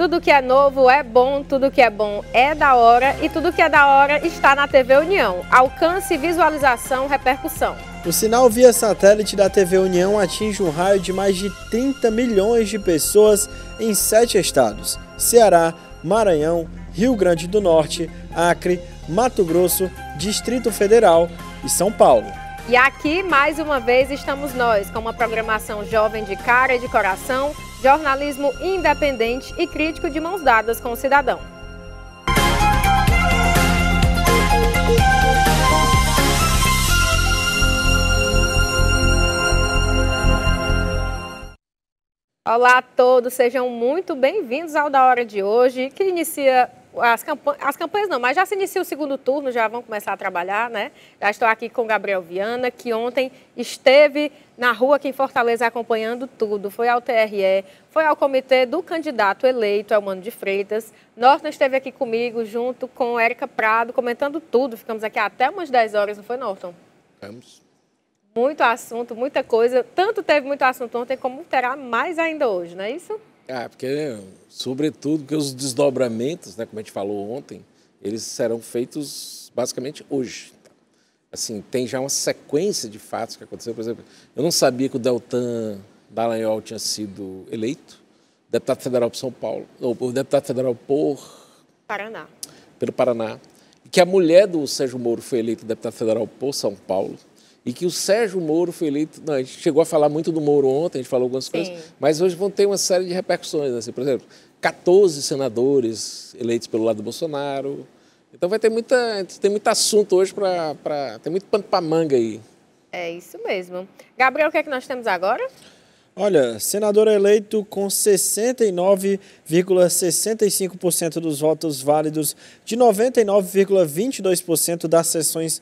Tudo que é novo é bom, tudo que é bom é da hora e tudo que é da hora está na TV União. Alcance, visualização, repercussão. O sinal via satélite da TV União atinge um raio de mais de 30 milhões de pessoas em sete estados: Ceará, Maranhão, Rio Grande do Norte, Acre, Mato Grosso, Distrito Federal e São Paulo. E aqui, mais uma vez, estamos nós com uma programação jovem de cara e de coração jornalismo independente e crítico de mãos dadas com o cidadão. Olá a todos, sejam muito bem-vindos ao Da Hora de hoje, que inicia as, campan as campanhas não, mas já se inicia o segundo turno, já vão começar a trabalhar, né? Já estou aqui com Gabriel Viana, que ontem esteve na rua aqui em Fortaleza acompanhando tudo. Foi ao TRE, foi ao comitê do candidato eleito, Mano de Freitas. Norton esteve aqui comigo, junto com Érica Prado, comentando tudo. Ficamos aqui até umas 10 horas, não foi, Norton? Ficamos. Muito assunto, muita coisa. Tanto teve muito assunto ontem, como terá mais ainda hoje, não é isso? Ah, porque, sobretudo, porque os desdobramentos, né, como a gente falou ontem, eles serão feitos basicamente hoje. Assim, tem já uma sequência de fatos que aconteceu. Por exemplo, eu não sabia que o Deltan Dallagnol tinha sido eleito deputado federal por São Paulo, ou deputado federal por... Paraná. Pelo Paraná. Que a mulher do Sérgio Moro foi eleita deputada federal por São Paulo e que o Sérgio Moro foi eleito. Não, a gente chegou a falar muito do Moro ontem, a gente falou algumas Sim. coisas, mas hoje vão ter uma série de repercussões. Assim, por exemplo, 14 senadores eleitos pelo lado do Bolsonaro. Então vai ter muita, tem muito assunto hoje para. Tem muito pano para manga aí. É isso mesmo. Gabriel, o que é que nós temos agora? Olha, senador eleito com 69,65% dos votos válidos de 99,22% das sessões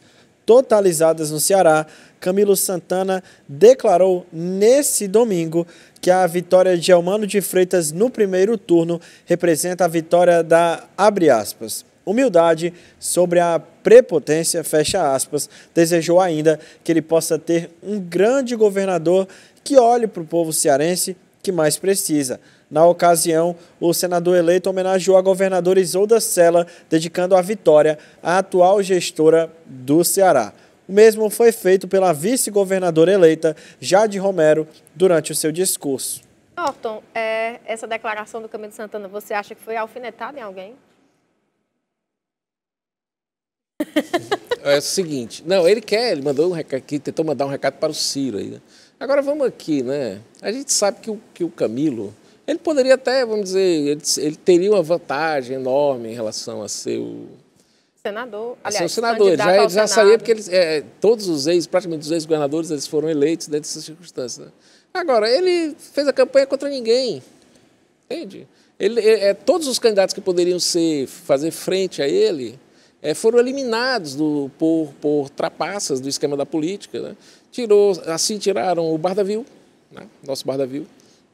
totalizadas no Ceará, Camilo Santana declarou nesse domingo que a vitória de Elmano de Freitas no primeiro turno representa a vitória da, abre aspas, humildade sobre a prepotência, fecha aspas. Desejou ainda que ele possa ter um grande governador que olhe para o povo cearense que mais precisa. Na ocasião, o senador eleito homenageou a governadora Isolda Sela, dedicando a vitória à atual gestora do Ceará. O mesmo foi feito pela vice-governadora eleita, Jade Romero, durante o seu discurso. Norton, é, essa declaração do Camilo Santana, você acha que foi alfinetada em alguém? É o seguinte, não, ele quer, ele mandou um recado aqui, tentou mandar um recado para o Ciro aí, né? Agora vamos aqui, né? A gente sabe que o, que o Camilo, ele poderia até, vamos dizer, ele, ele teria uma vantagem enorme em relação a ser o senador. Aliás, São senador, ele já, ele já sabia, porque eles, é, todos os ex, praticamente os ex-governadores, eles foram eleitos dentro dessas circunstâncias. Né? Agora, ele fez a campanha contra ninguém, entende? Ele, é, é, todos os candidatos que poderiam ser, fazer frente a ele é, foram eliminados do, por, por trapaças do esquema da política. Né? Tirou, assim tiraram o Bardavil, né? nosso Bardavil,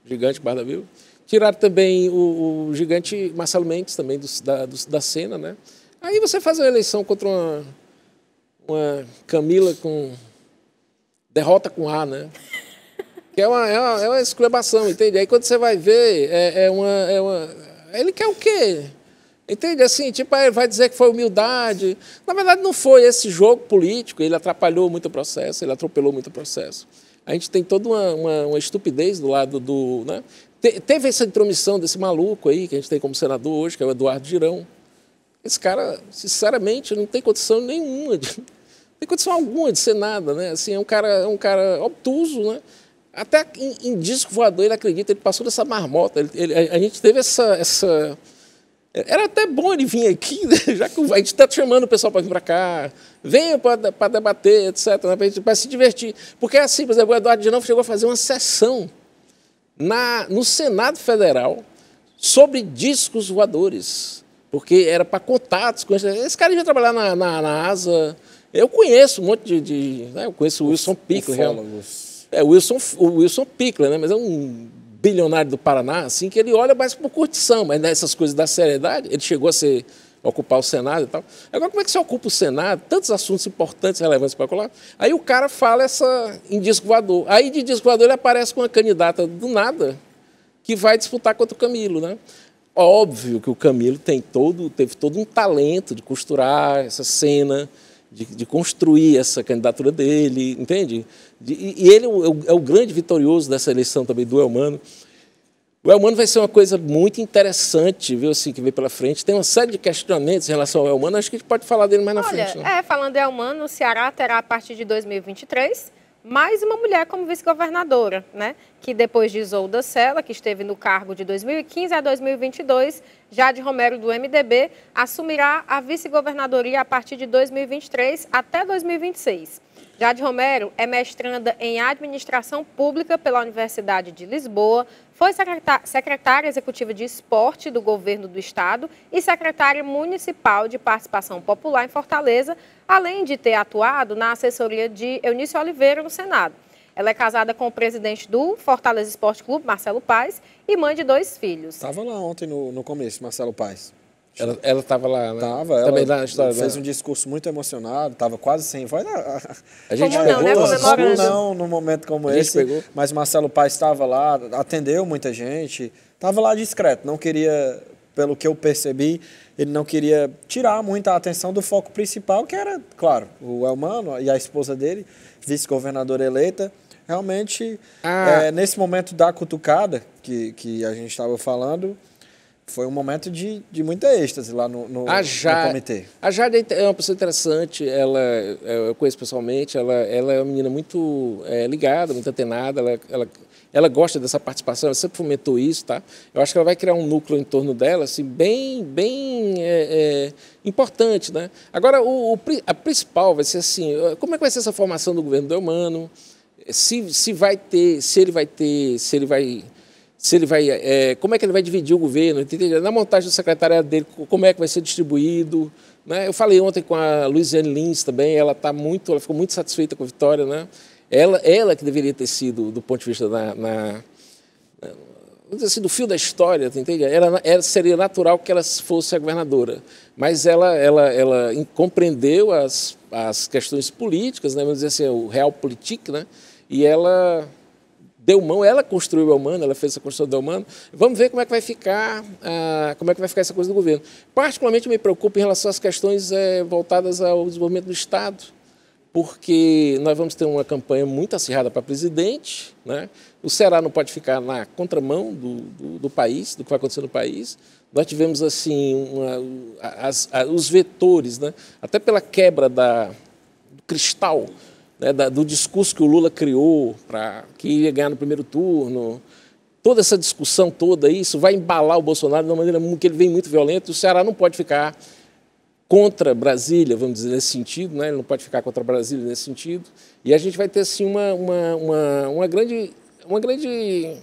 gigante Guarda Viva. Tiraram também o, o gigante Marcelo Mendes, também do, da, do, da cena, né? Aí você faz uma eleição contra uma, uma Camila com derrota com A, né? Que é uma, é uma, é uma exclamação, entende? Aí quando você vai ver, é, é, uma, é uma. Ele quer o quê? Entende? Assim, tipo, vai dizer que foi humildade. Na verdade, não foi esse jogo político, ele atrapalhou muito o processo, ele atropelou muito o processo a gente tem toda uma, uma, uma estupidez do lado do. Né? Te, teve essa intromissão desse maluco aí, que a gente tem como senador hoje, que é o Eduardo Girão. Esse cara, sinceramente, não tem condição nenhuma, de, não tem condição alguma de ser nada, né? Assim, é um cara, é um cara obtuso, né? Até em, em disco voador ele acredita, ele passou dessa marmota. Ele, ele, a, a gente teve essa, essa era até bom ele vir aqui, né? já que a gente está chamando o pessoal para vir para cá, venha para debater, etc., para né? se divertir. Porque é assim, por exemplo, o Eduardo Dinão chegou a fazer uma sessão na, no Senado Federal sobre discos voadores, porque era para contatos com esse cara ia trabalhar na, na, na ASA. Eu conheço um monte de. de né? Eu conheço o Wilson Pickler. É, Wilson, o Wilson Pickler, né? mas é um bilionário do Paraná, assim, que ele olha mais por curtição, mas nessas coisas da seriedade, ele chegou a ser ocupar o Senado e tal. Agora, como é que você ocupa o Senado? Tantos assuntos importantes, relevantes para colar. Aí o cara fala essa em disco voador. Aí de disco voador ele aparece com uma candidata do nada que vai disputar contra o Camilo, né? Óbvio que o Camilo tem todo, teve todo um talento de costurar essa cena, de, de construir essa candidatura dele, entende? De, e ele é, é o, é o, grande vitorioso dessa eleição também do Elmano. O Elmano vai ser uma coisa muito interessante, viu, assim, que vem pela frente. Tem uma série de questionamentos em relação ao Elmano, acho que a gente pode falar dele mais na frente. Né? É, falando do Elmano, o Ceará terá, a partir de 2023, mais uma mulher como vice-governadora, né? que depois de Isolda Sela, que esteve no cargo de 2015 a 2022, Jade Romero do MDB, assumirá a vice-governadoria a partir de 2023 até 2026. Jade Romero é mestranda em Administração Pública pela Universidade de Lisboa, foi secretária executiva de esporte do governo do estado e secretária municipal de participação popular em Fortaleza, além de ter atuado na assessoria de Eunício Oliveira no Senado. Ela é casada com o presidente do Fortaleza Esporte Clube, Marcelo Paes, e mãe de dois filhos. Estava lá ontem no, no começo, Marcelo Paes. Ela estava lá, né? Tava, Também ela história fez um discurso muito emocionado, estava quase sem voz. Ah, ah, ah. A gente como pegou, não, né? Assim, como não, num momento como a esse, pegou. mas Marcelo Pai estava lá, atendeu muita gente, estava lá discreto, não queria, pelo que eu percebi, ele não queria tirar muita atenção do foco principal, que era, claro, o Elmano e a esposa dele, vice-governadora eleita, realmente, ah. é, nesse momento da cutucada que, que a gente estava falando, foi um momento de, de muita êxtase lá no, no, a Jade, no comitê. A Jade é, é uma pessoa interessante, ela, é, eu conheço pessoalmente, ela, ela é uma menina muito é, ligada, muito antenada, ela, ela, ela gosta dessa participação, ela sempre fomentou isso, tá? Eu acho que ela vai criar um núcleo em torno dela, assim, bem, bem é, é, importante, né? Agora, o, o, a principal vai ser assim, como é que vai ser essa formação do governo do Eumano? Se, se vai ter, se ele vai ter, se ele vai se ele vai, é, como é que ele vai dividir o governo, entendeu? na montagem do secretariado dele, como é que vai ser distribuído. Né? Eu falei ontem com a Luiziane Lins também, ela está muito, ela ficou muito satisfeita com a vitória, né? Ela, ela que deveria ter sido, do ponto de vista da, na, assim, do fio da história, tá entendeu Era, seria natural que ela fosse a governadora, mas ela, ela, ela compreendeu as, as questões políticas, né? Vamos dizer assim, o real político, né? E ela deu mão, ela construiu a humana, ela fez essa construção da humana. Vamos ver como é que vai ficar, ah, como é que vai ficar essa coisa do governo. Particularmente me preocupa em relação às questões eh, voltadas ao desenvolvimento do Estado, porque nós vamos ter uma campanha muito acirrada para presidente, né? O Ceará não pode ficar na contramão do, do, do país, do que vai acontecer no país. Nós tivemos assim uma, as, os vetores, né? Até pela quebra da, do cristal né, da, do discurso que o Lula criou para que ia ganhar no primeiro turno. Toda essa discussão toda, isso vai embalar o Bolsonaro de uma maneira que ele vem muito violento. O Ceará não pode ficar contra Brasília, vamos dizer, nesse sentido, né? ele não pode ficar contra Brasília nesse sentido. E a gente vai ter, assim, uma, uma, uma, uma grande... Uma grande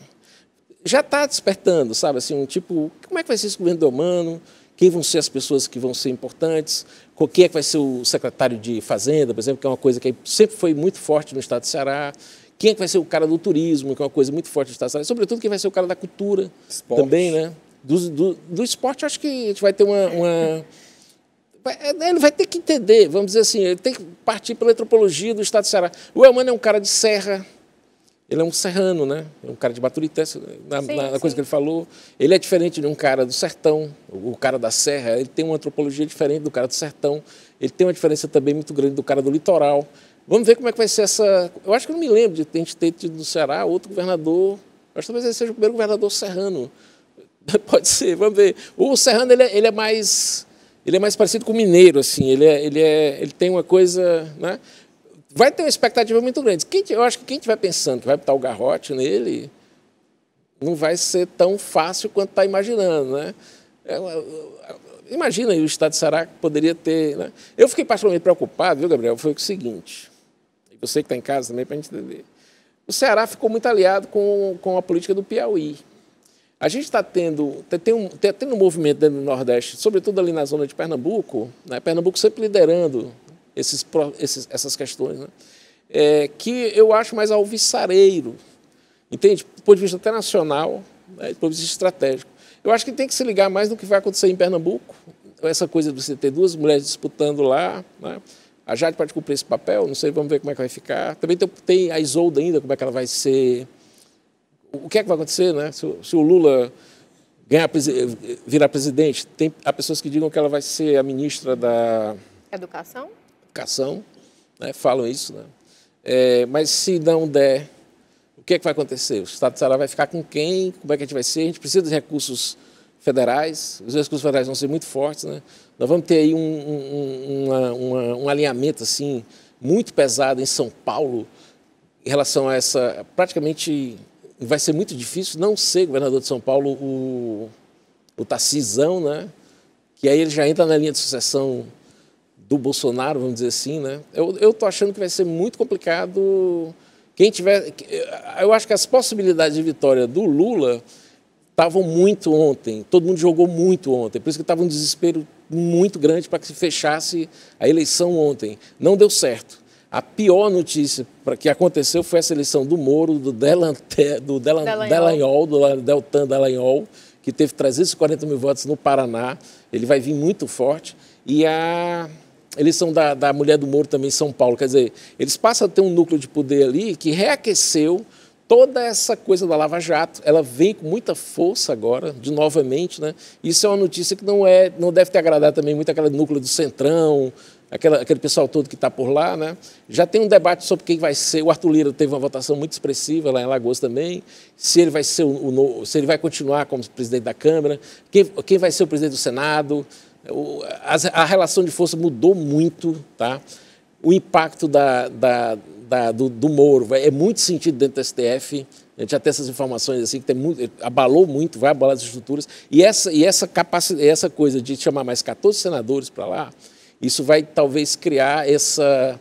já está despertando, sabe? Assim, um tipo, como é que vai ser esse governo do Mano? Quem vão ser as pessoas que vão ser importantes? quem é que vai ser o secretário de Fazenda, por exemplo, que é uma coisa que sempre foi muito forte no estado de Ceará. Quem é que vai ser o cara do turismo, que é uma coisa muito forte no estado de Ceará. sobretudo, quem vai ser o cara da cultura esporte. também, né? Do, do, do esporte, acho que a gente vai ter uma, uma... É, ele vai ter que entender, vamos dizer assim, ele tem que partir pela antropologia do estado de Ceará. O Elman é um cara de serra, ele é um serrano, né? É um cara de Baturité, na, sim, na, coisa que ele falou. Ele é diferente de um cara do sertão, o cara da serra. Ele tem uma antropologia diferente do cara do sertão. Ele tem uma diferença também muito grande do cara do litoral. Vamos ver como é que vai ser essa... Eu acho que eu não me lembro de a gente ter tido no Ceará outro governador... Eu acho que talvez ele seja o primeiro governador serrano. Pode ser, vamos ver. O serrano, ele é, ele é mais... Ele é mais parecido com o mineiro, assim. Ele, é, ele, é, ele tem uma coisa... Né? vai ter uma expectativa muito grande. Quem, eu acho que quem estiver pensando que vai botar o garrote nele, não vai ser tão fácil quanto está imaginando. Né? É, imagina aí, o Estado de Ceará poderia ter. Né? Eu fiquei particularmente preocupado, viu, Gabriel? Foi o seguinte, e você que está em casa também, para a gente entender. O Ceará ficou muito aliado com, com a política do Piauí. A gente está tendo, tem um, tem, um movimento dentro do Nordeste, sobretudo ali na zona de Pernambuco, né? Pernambuco sempre liderando esses, esses, essas questões, né? é, que eu acho mais alvissareiro, entende? Do ponto de vista até nacional, né? do ponto de vista estratégico. Eu acho que tem que se ligar mais no que vai acontecer em Pernambuco, essa coisa de você ter duas mulheres disputando lá, né? A Jade pode cumprir esse papel, não sei, vamos ver como é que vai ficar. Também tem, tem a Isolda ainda, como é que ela vai ser. O que é que vai acontecer, né? Se, se o Lula ganhar, virar presidente, tem, há pessoas que digam que ela vai ser a ministra da. Educação? educação, né? falam isso, né? É, mas se não der, o que é que vai acontecer? O Estado do Ceará vai ficar com quem? Como é que a gente vai ser? A gente precisa de recursos federais, os recursos federais vão ser muito fortes, né? Nós vamos ter aí um, um, uma, uma, um alinhamento, assim, muito pesado em São Paulo em relação a essa... Praticamente vai ser muito difícil não ser governador de São Paulo o, o Tarcísio, né? Que aí ele já entra na linha de sucessão do Bolsonaro, vamos dizer assim, né? Eu, eu tô achando que vai ser muito complicado. Quem tiver. Eu acho que as possibilidades de vitória do Lula estavam muito ontem. Todo mundo jogou muito ontem. Por isso que estava um desespero muito grande para que se fechasse a eleição ontem. Não deu certo. A pior notícia que aconteceu foi essa eleição do Moro, do, Delante, do Delan, Delanhol. Delanhol, do Deltan Delanhol, que teve 340 mil votos no Paraná. Ele vai vir muito forte. E a eles são da, da Mulher do Moro também em São Paulo. Quer dizer, eles passam a ter um núcleo de poder ali que reaqueceu toda essa coisa da Lava Jato. Ela vem com muita força agora, de novamente. Né? Isso é uma notícia que não, é, não deve ter agradado também muito aquele núcleo do Centrão, aquela, aquele pessoal todo que está por lá. Né? Já tem um debate sobre quem vai ser. O Arthur Lira teve uma votação muito expressiva lá em Lagoas também. Se ele vai, ser o, o se ele vai continuar como presidente da Câmara, quem, quem vai ser o presidente do Senado a, relação de força mudou muito, tá? O impacto da, da, da, do, do Moro é muito sentido dentro do STF. A gente já tem essas informações assim que tem muito, abalou muito, vai abalar as estruturas. E essa, e essa capacidade, essa coisa de chamar mais 14 senadores para lá, isso vai talvez criar essa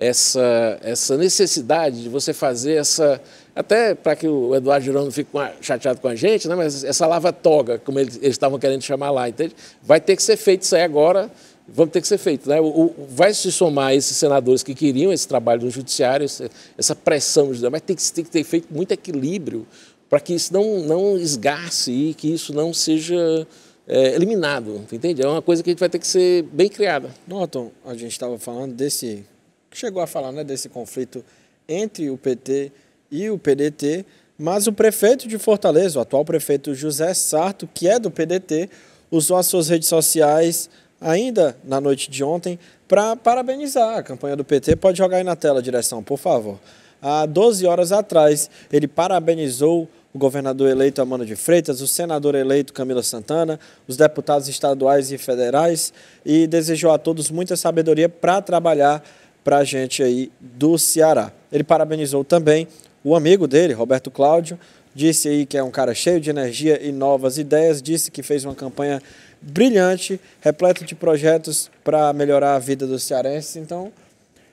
essa, essa necessidade de você fazer essa. Até para que o Eduardo Girão não fique chateado com a gente, né, mas essa lava-toga, como eles estavam querendo chamar lá, entende? Vai ter que ser feito isso aí agora, vamos ter que ser feito. Né? O, o, vai se somar esses senadores que queriam esse trabalho do judiciário, essa, essa pressão mas tem que, tem que ter feito muito equilíbrio para que isso não, não esgarce e que isso não seja é, eliminado, entende? É uma coisa que a gente vai ter que ser bem criada. Norton, a gente estava falando desse chegou a falar né, desse conflito entre o PT e o PDT, mas o prefeito de Fortaleza, o atual prefeito José Sarto, que é do PDT, usou as suas redes sociais ainda na noite de ontem para parabenizar a campanha do PT. Pode jogar aí na tela, direção, por favor. Há 12 horas atrás, ele parabenizou o governador eleito Amano de Freitas, o senador eleito Camila Santana, os deputados estaduais e federais e desejou a todos muita sabedoria para trabalhar para a gente aí do Ceará. Ele parabenizou também o amigo dele, Roberto Cláudio, disse aí que é um cara cheio de energia e novas ideias, disse que fez uma campanha brilhante, repleta de projetos para melhorar a vida dos cearenses. Então,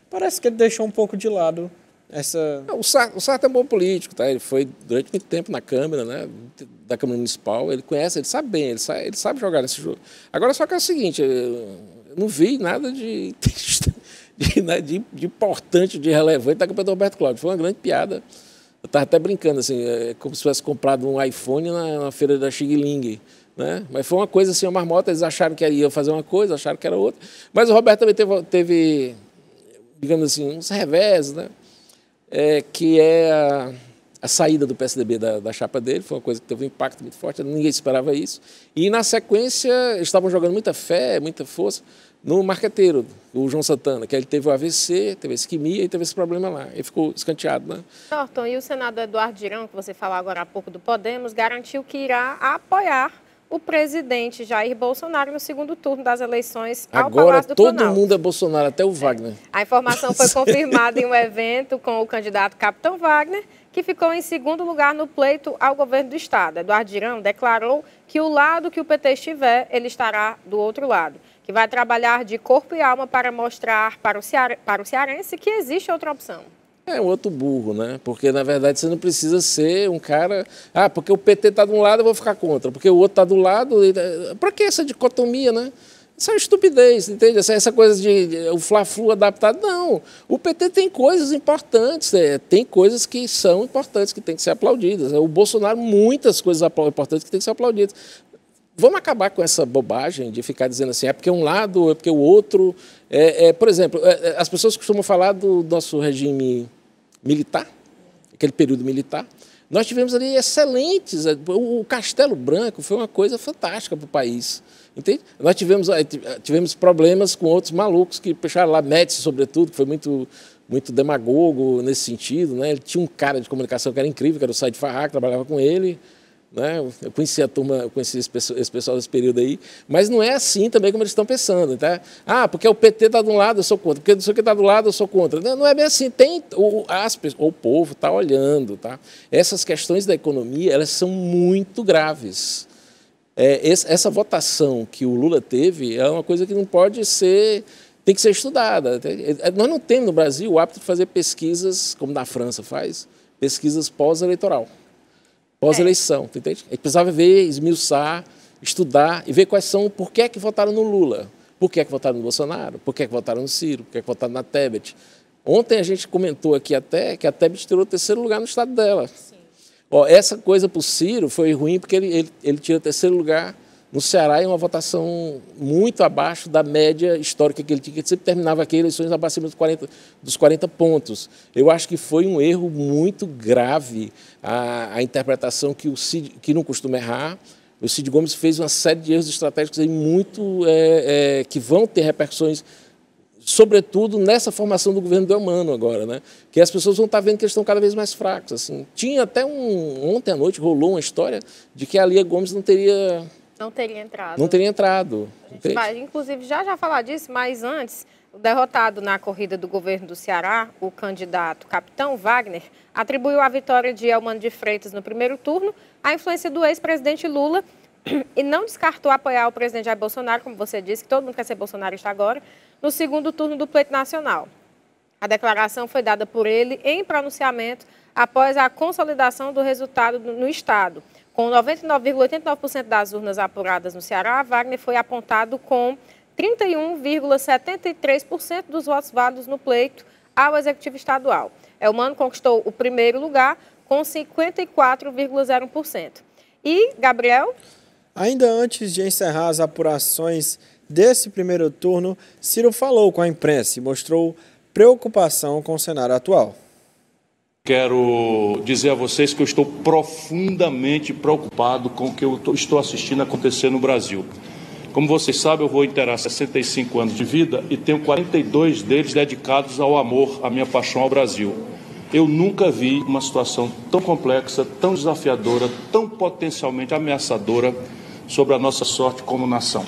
parece que ele deixou um pouco de lado essa... Não, é, o, Sarto, é um bom político, tá? Ele foi durante muito tempo na Câmara, né? Da Câmara Municipal, ele conhece, ele sabe bem, ele sabe, ele sabe jogar nesse jogo. Agora, só que é o seguinte, eu não vi nada de... de, né, de, de importante, de relevante, da campanha do Roberto Cláudio. Foi uma grande piada. Eu estava até brincando, assim, é como se tivesse comprado um iPhone na, na feira da Xing Né? Mas foi uma coisa assim, uma marmota, eles acharam que ia fazer uma coisa, acharam que era outra. Mas o Roberto também teve, teve digamos assim, uns revés, né? É, que é a, a, saída do PSDB da, da, chapa dele, foi uma coisa que teve um impacto muito forte, ninguém esperava isso. E na sequência, eles estavam jogando muita fé, muita força no marqueteiro, o João Santana, que ele teve o AVC, teve isquemia e teve esse problema lá. Ele ficou escanteado, né? Norton, e o senador Eduardo Girão, que você falou agora há pouco do Podemos, garantiu que irá apoiar o presidente Jair Bolsonaro no segundo turno das eleições ao Agora, Palácio do todo Planalto. mundo é Bolsonaro, até o Wagner. A informação foi confirmada em um evento com o candidato Capitão Wagner, que ficou em segundo lugar no pleito ao governo do Estado. Eduardo Girão declarou que o lado que o PT estiver, ele estará do outro lado, que vai trabalhar de corpo e alma para mostrar para o, para o cearense que existe outra opção. É um outro burro, né? Porque, na verdade, você não precisa ser um cara. Ah, porque o PT está de um lado, eu vou ficar contra. Porque o outro está do lado. Eh, para que essa dicotomia, né? Isso é uma estupidez, entende? Essa, coisa de, o Fla-Flu adaptado. Não, o PT tem coisas importantes, é, tem coisas que são importantes, que têm que ser aplaudidas. O Bolsonaro, muitas coisas importantes que têm que ser aplaudidas. Vamos acabar com essa bobagem de ficar dizendo assim, é porque um lado, é porque o outro. É, é, por exemplo, é, é, as pessoas costumam falar do nosso regime militar, aquele período militar. Nós tivemos ali excelentes. O Castelo Branco foi uma coisa fantástica para o país. Entende? Nós tivemos, eh, eh, tivemos problemas com outros malucos que puxaram lá, Médici, sobretudo, que foi muito, muito demagogo nesse sentido. Né? Ele tinha um cara de comunicação que era incrível, que era o Said Farrar, que trabalhava com ele. Né? Eu conheci a turma, eu conheci esse pessoal, nesse desse período aí, mas não é assim também como eles estão pensando. Tá? Ah, porque o PT está de um lado, eu sou contra, porque não sei o que está do lado, eu sou contra. Não, não é bem assim. Tem o, as, o povo está olhando. Tá? Essas questões da economia elas são muito graves é, essa votação que o Lula teve é uma coisa que não pode ser tem que ser estudada. É, é, nós não temos no Brasil o hábito de fazer pesquisas, como na França faz, pesquisas pós-eleitoral, pós-eleição. É. Entende? A gente precisava ver, esmiuçar, estudar e ver quais são, por que é que votaram no Lula, por que é que votaram no Bolsonaro, por que é que votaram no Ciro, por que é que votaram na Tebet. Ontem a gente comentou aqui até que a Tebet tirou o terceiro lugar no estado dela. Ó, essa coisa para o Ciro foi ruim porque ele, ele, ele tira terceiro lugar no Ceará em uma votação muito abaixo da média histórica que ele tinha, que ele sempre terminava aqui eleições abaixo dos 40, dos 40 pontos. Eu acho que foi um erro muito grave a, a interpretação que o Cid, que não costuma errar. O Cid Gomes fez uma série de erros estratégicos aí muito é, é, que vão ter repercussões sobretudo nessa formação do governo do humano agora, né? Que as pessoas vão estar tá vendo que eles estão cada vez mais fracos. Assim. Tinha até um. Ontem à noite rolou uma história de que a Lia Gomes não teria. Não teria entrado. Não teria entrado. A gente vai, inclusive, já já falar disso, mas antes, o derrotado na corrida do governo do Ceará, o candidato capitão Wagner, atribuiu a vitória de Elmano de Freitas no primeiro turno à influência do ex-presidente Lula e não descartou apoiar o presidente Jair Bolsonaro, como você disse, que todo mundo quer ser bolsonarista agora, no segundo turno do pleito nacional. A declaração foi dada por ele em pronunciamento após a consolidação do resultado no Estado. Com 99,89% das urnas apuradas no Ceará, Wagner foi apontado com 31,73% dos votos válidos no pleito ao Executivo Estadual. Elmano conquistou o primeiro lugar com 54,01%. E, Gabriel? Ainda antes de encerrar as apurações desse primeiro turno, Ciro falou com a imprensa e mostrou preocupação com o cenário atual. Quero dizer a vocês que eu estou profundamente preocupado com o que eu estou assistindo acontecer no Brasil. Como vocês sabem, eu vou inteirar 65 anos de vida e tenho 42 deles dedicados ao amor, à minha paixão ao Brasil. Eu nunca vi uma situação tão complexa, tão desafiadora, tão potencialmente ameaçadora sobre a nossa sorte como nação.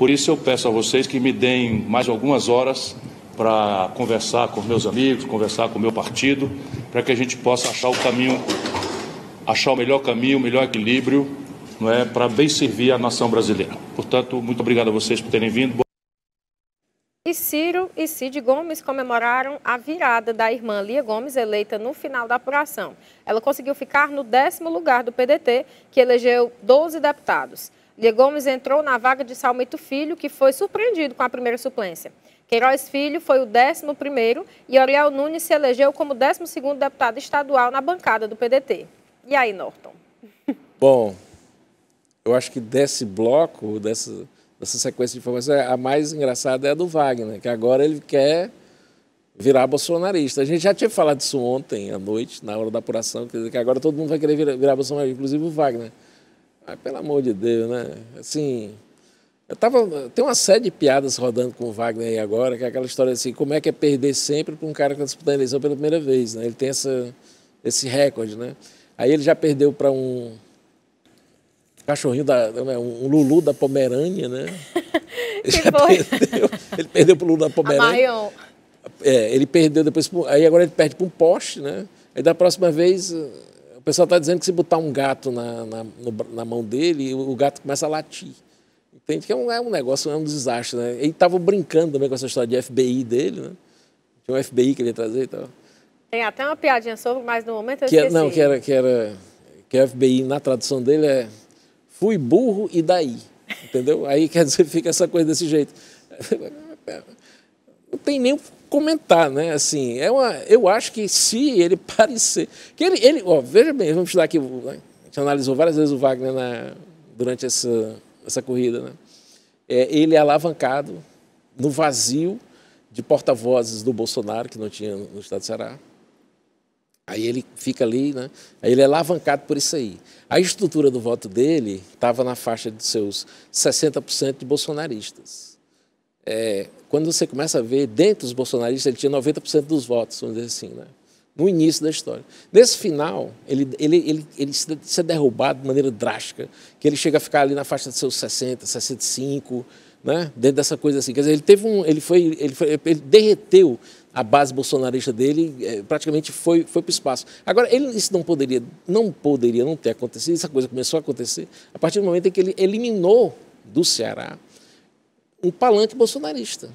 Por isso eu peço a vocês que me deem mais algumas horas para conversar com meus amigos, conversar com o meu partido, para que a gente possa achar o caminho, achar o melhor caminho, o melhor equilíbrio, não é, para bem servir a nação brasileira. Portanto, muito obrigado a vocês por terem vindo. E Ciro e Cid Gomes comemoraram a virada da irmã Lia Gomes, eleita no final da apuração. Ela conseguiu ficar no décimo lugar do PDT, que elegeu 12 deputados. Diego Gomes entrou na vaga de Salmito Filho, que foi surpreendido com a primeira suplência. Queiroz Filho foi o 11 e Oriel Nunes se elegeu como 12 deputado estadual na bancada do PDT. E aí, Norton? Bom, eu acho que desse bloco, dessa, dessa sequência de informações, a mais engraçada é a do Wagner, que agora ele quer virar bolsonarista. A gente já tinha falado disso ontem à noite, na hora da apuração, que agora todo mundo vai querer virar, virar bolsonarista, inclusive o Wagner. Ah, pelo amor de Deus, né? Assim, eu tava, tem uma série de piadas rodando com o Wagner aí agora, que é aquela história assim, como é que é perder sempre para um cara que está disputando a eleição pela primeira vez, né? Ele tem essa, esse recorde, né? Aí ele já perdeu para um cachorrinho da é, um Lulu da Pomerânia, né? Ele que foi? Perdeu, ele perdeu Lulu da Pomerânia. A é, ele perdeu depois, aí agora ele perde para um poste, né? Aí da próxima vez o pessoal está dizendo que se botar um gato na, na, na, mão dele, o gato começa a latir. Entende? Que é um, é um negócio, é um desastre. Né? Ele estava brincando também com essa história de FBI dele, né? Tinha um FBI que ele ia trazer e tal. Tem até uma piadinha sobre, mas no momento eu que, esqueci. Não, que era, que era... Que o FBI, na tradução dele, é... Fui burro e daí? Entendeu? Aí, quer dizer, fica essa coisa desse jeito. Não tem nem comentar, né? Assim, é uma, eu acho que se ele parecer. Que ele, ele ó, veja bem, vamos dar aqui. Né, a gente analisou várias vezes o Wagner na, durante essa, essa corrida, né? É, ele é alavancado no vazio de porta-vozes do Bolsonaro, que não tinha no estado do Ceará. Aí ele fica ali, né? Aí ele é alavancado por isso aí. A estrutura do voto dele estava na faixa de seus 60% de bolsonaristas é, quando você começa a ver dentro dos bolsonaristas, ele tinha 90% dos votos, vamos dizer assim, né? no início da história. Nesse final, ele, ele, ele, ele se é derrubado de maneira drástica, que ele chega a ficar ali na faixa dos seus 60, 65, né? dentro dessa coisa assim. Quer dizer, ele teve um. Ele foi. Ele, foi, ele derreteu a base bolsonarista dele, é, praticamente foi, foi para o espaço. Agora, ele, isso não poderia, não poderia não ter acontecido, essa coisa começou a acontecer a partir do momento em que ele eliminou do Ceará um palanque bolsonarista.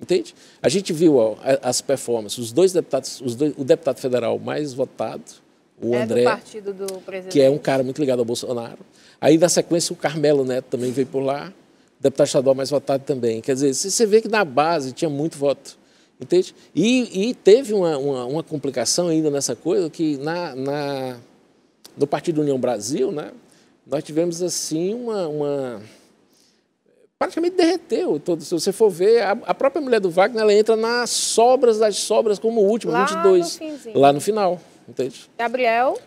Entende? A gente viu ó, as performances, os dois deputados, os dois, o deputado federal mais votado, o é André, que é um cara muito ligado ao Bolsonaro. Aí, na sequência, o Carmelo Neto também veio por lá, deputado estadual mais votado também. Quer dizer, você vê que na base tinha muito voto. Entende? E, e teve uma, uma, uma, complicação ainda nessa coisa, que na, na, no Partido União Brasil, né, nós tivemos assim uma, uma praticamente derreteu todo. Se você for ver, a, a, própria mulher do Wagner ela entra nas sobras das sobras como última lá 22. No lá no final, entende? Gabriel?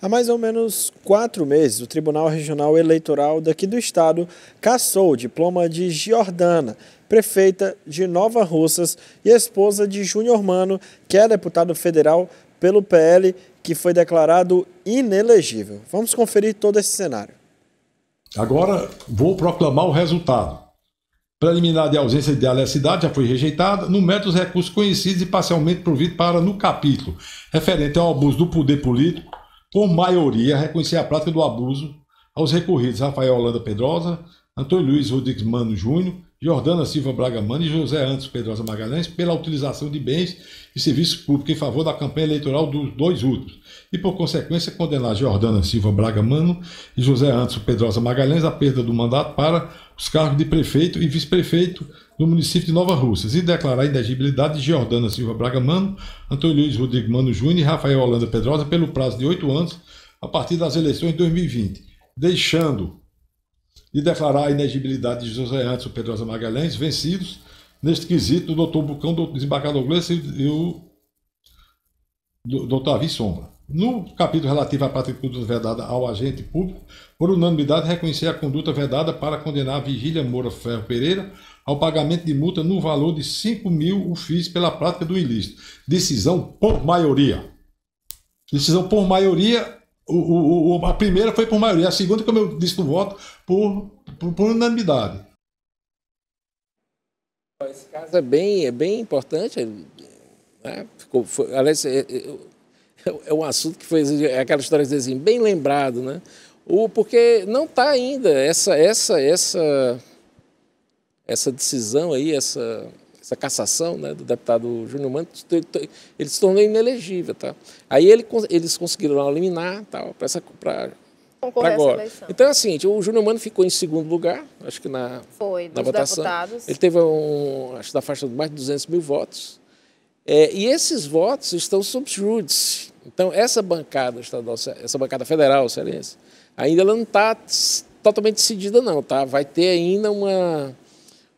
Há mais ou menos quatro meses, o Tribunal Regional Eleitoral daqui do estado cassou o diploma de Giordana, prefeita de Nova Russas e esposa de Júnior Mano, que é deputado federal pelo PL, que foi declarado inelegível. Vamos conferir todo esse cenário. Agora vou proclamar o resultado. Preliminar de ausência de aleacidade já foi rejeitada, no método dos recursos conhecidos e parcialmente provido para, no capítulo referente ao abuso do poder político, por maioria reconhecer a prática do abuso aos recorridos Rafael Holanda Pedrosa, Antônio Luiz Rodrigues Mano Júnior, Jordana Silva Bragamani e José Antes Pedrosa Magalhães pela utilização de bens e serviços públicos em favor da campanha eleitoral dos dois últimos. E, por consequência, condenar Jordana Silva Bragamano e José Antes Pedrosa Magalhães à perda do mandato para os cargos de prefeito e vice-prefeito do município de Nova Rússia e declarar a inegibilidade de Jordana Silva Bragamano, Antônio Luiz Rodrigo Mano Júnior e Rafael Holanda Pedrosa pelo prazo de oito anos a partir das eleições de 2020, deixando e declarar a inegibilidade de José Anderson Pedrosa Magalhães, vencidos neste quesito o doutor Bucão, do desembargador Gleice e o doutor Avi Sombra. No capítulo relativo à prática de conduta vedada ao agente público, por unanimidade reconhecer a conduta vedada para condenar Vigília Moura Ferro Pereira ao pagamento de multa no valor de 5 mil UFIs pela prática do ilícito. Decisão por maioria. Decisão por maioria o, o, a primeira foi por maioria, a segunda, como eu disse, o voto por, por, por, unanimidade. Esse caso é bem, é bem importante. Né? Ficou, foi, aliás, é, é, é, um assunto que foi é aquela história de assim, bem lembrado, né? O, porque não está ainda essa, essa, essa, essa decisão aí, essa, essa cassação né, do deputado Júnior Manto, ele se tornou inelegível. Tá? Aí ele, eles conseguiram eliminar tal, para essa. Pra, agora. Então é o assim, seguinte, o Júnior Mano ficou em segundo lugar, acho que na, Foi, na votação. Deputados. Ele teve, um, acho da faixa de mais de 200 mil votos. É, e esses votos estão sob júdice. Então essa bancada estadual, essa bancada federal, cearense, ainda não está totalmente decidida não, tá? Vai ter ainda uma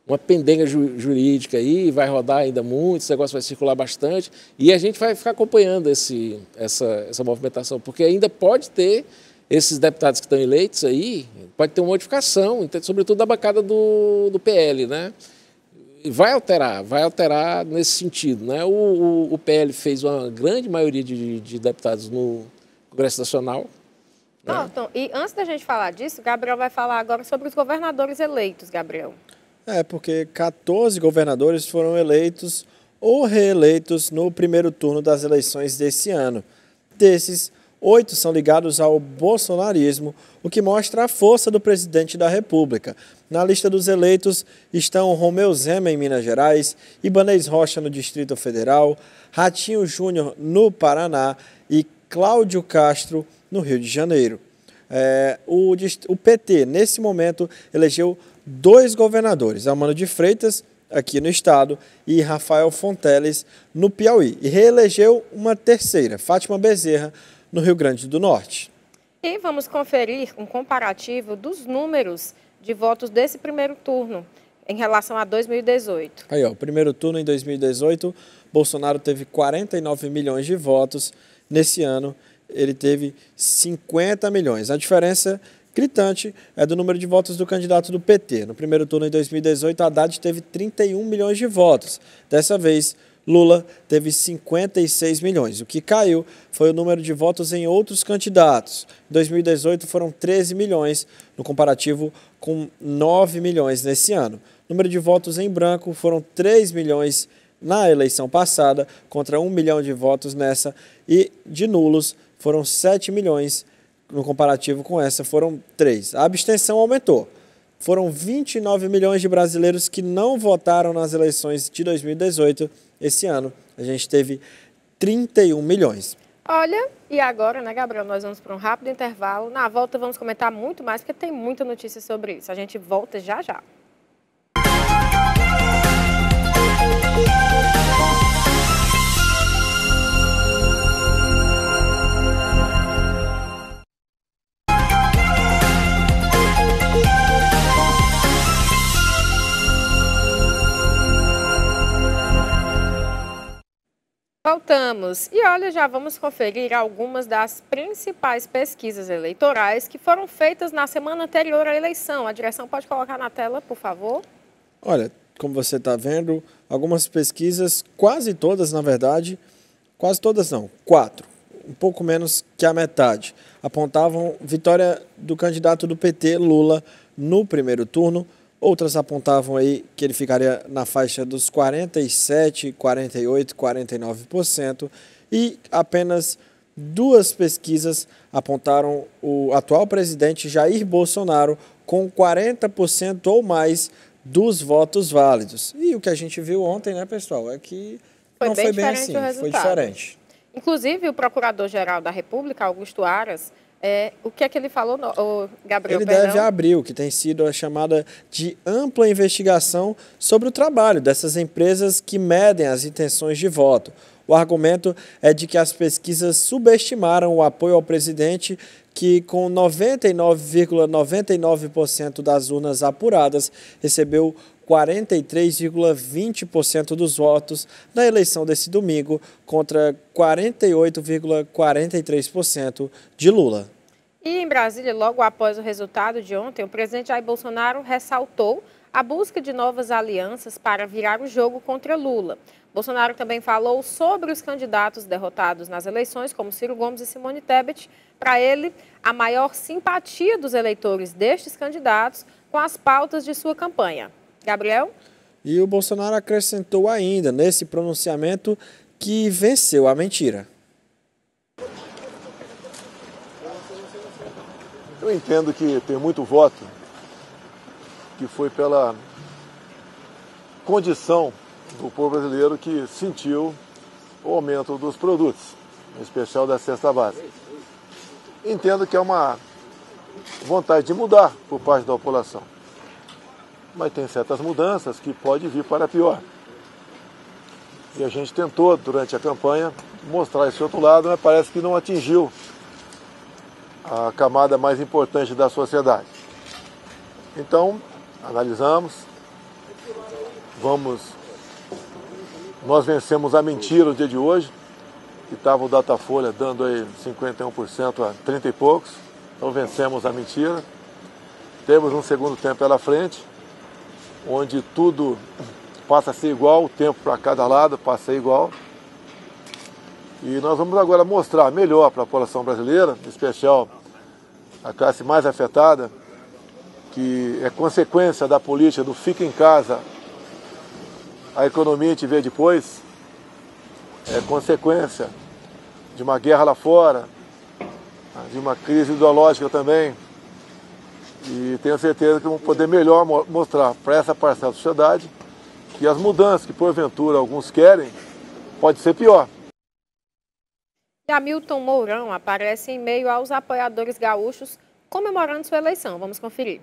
uma pendenga ju jurídica aí, vai rodar ainda muito, esse negócio vai circular bastante, e a gente vai ficar acompanhando esse, essa, essa movimentação, porque ainda pode ter esses deputados que estão eleitos aí, pode ter uma modificação, sobretudo da bancada do, do PL, né? vai alterar, vai alterar nesse sentido. Né? O, o, o PL fez uma grande maioria de, de deputados no Congresso Nacional. Norton, né? Então, e antes da gente falar disso, Gabriel vai falar agora sobre os governadores eleitos, Gabriel. É, porque 14 governadores foram eleitos ou reeleitos no primeiro turno das eleições desse ano. Desses, oito são ligados ao bolsonarismo, o que mostra a força do presidente da República. Na lista dos eleitos estão Romeu Zema em Minas Gerais, Ibanez Rocha no Distrito Federal, Ratinho Júnior no Paraná e Cláudio Castro no Rio de Janeiro. É, o, o PT, nesse momento, elegeu dois governadores, Amando de Freitas, aqui no estado, e Rafael Fonteles, no Piauí. E reelegeu uma terceira, Fátima Bezerra, no Rio Grande do Norte. E vamos conferir um comparativo dos números de votos desse primeiro turno em relação a 2018. Aí, ó, primeiro turno em 2018, Bolsonaro teve 49 milhões de votos. Nesse ano, ele teve 50 milhões. A diferença Gritante é do número de votos do candidato do PT. No primeiro turno em 2018, Haddad teve 31 milhões de votos. Dessa vez, Lula teve 56 milhões. O que caiu foi o número de votos em outros candidatos. Em 2018 foram 13 milhões, no comparativo com 9 milhões nesse ano. O número de votos em branco foram 3 milhões na eleição passada, contra 1 milhão de votos nessa, e de nulos foram 7 milhões no comparativo com essa, foram três. A abstenção aumentou. Foram 29 milhões de brasileiros que não votaram nas eleições de 2018. Esse ano, a gente teve 31 milhões. Olha, e agora, né, Gabriel, nós vamos para um rápido intervalo. Na volta vamos comentar muito mais, porque tem muita notícia sobre isso. A gente volta já já. Música pautamos. E olha, já vamos conferir algumas das principais pesquisas eleitorais que foram feitas na semana anterior à eleição. A direção pode colocar na tela, por favor? Olha, como você está vendo, algumas pesquisas, quase todas, na verdade, quase todas não, quatro, um pouco menos que a metade, apontavam vitória do candidato do PT, Lula, no primeiro turno, Outras apontavam aí que ele ficaria na faixa dos 47, 48, 49% e apenas duas pesquisas apontaram o atual presidente Jair Bolsonaro com 40% ou mais dos votos válidos. E o que a gente viu ontem, né, pessoal, é que foi não bem foi bem assim, foi diferente. Inclusive, o Procurador-Geral da República, Augusto Aras, é, o que é que ele falou, no, o Gabriel? Ele perdão? deve abrir o que tem sido a chamada de ampla investigação sobre o trabalho dessas empresas que medem as intenções de voto. O argumento é de que as pesquisas subestimaram o apoio ao presidente, que com 99,99% ,99 das urnas apuradas recebeu 43,20% dos votos na eleição desse domingo contra 48,43% de Lula. E em Brasília, logo após o resultado de ontem, o presidente Jair Bolsonaro ressaltou a busca de novas alianças para virar o jogo contra Lula. Bolsonaro também falou sobre os candidatos derrotados nas eleições, como Ciro Gomes e Simone Tebet. Para ele, a maior simpatia dos eleitores destes candidatos com as pautas de sua campanha. Gabriel? E o Bolsonaro acrescentou ainda nesse pronunciamento que venceu a mentira. Eu entendo que tem muito voto que foi pela condição do povo brasileiro que sentiu o aumento dos produtos, em especial da cesta básica. Entendo que é uma vontade de mudar por parte da população mas tem certas mudanças que pode vir para pior. E a gente tentou, durante a campanha, mostrar esse outro lado, mas parece que não atingiu a camada mais importante da sociedade. Então, analisamos, vamos. Nós vencemos a mentira no dia de hoje, que estava o Datafolha dando aí 51% a 30 e poucos. Então vencemos a mentira. Temos um segundo tempo pela frente onde tudo passa a ser igual, o tempo para cada lado passa a ser igual. E nós vamos agora mostrar melhor para a população brasileira, em especial a classe mais afetada, que é consequência da política do fica em casa, a economia te vê depois, é consequência de uma guerra lá fora, de uma crise ideológica também, e tenho certeza que vamos poder melhor mostrar para essa parcela da sociedade que as mudanças que porventura alguns querem pode ser pior. Hamilton Mourão aparece em meio aos apoiadores gaúchos comemorando sua eleição. Vamos conferir.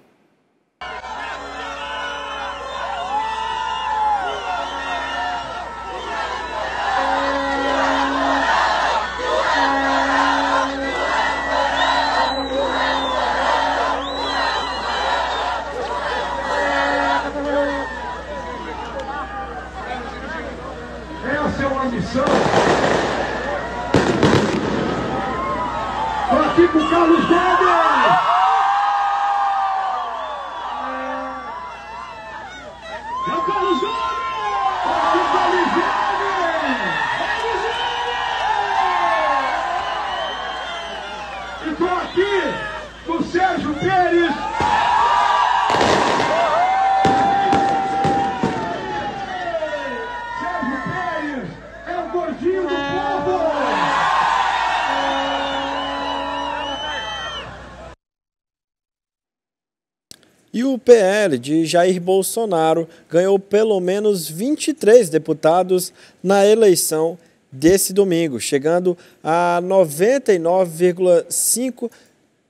o PL de Jair Bolsonaro ganhou pelo menos 23 deputados na eleição desse domingo, chegando a 99,5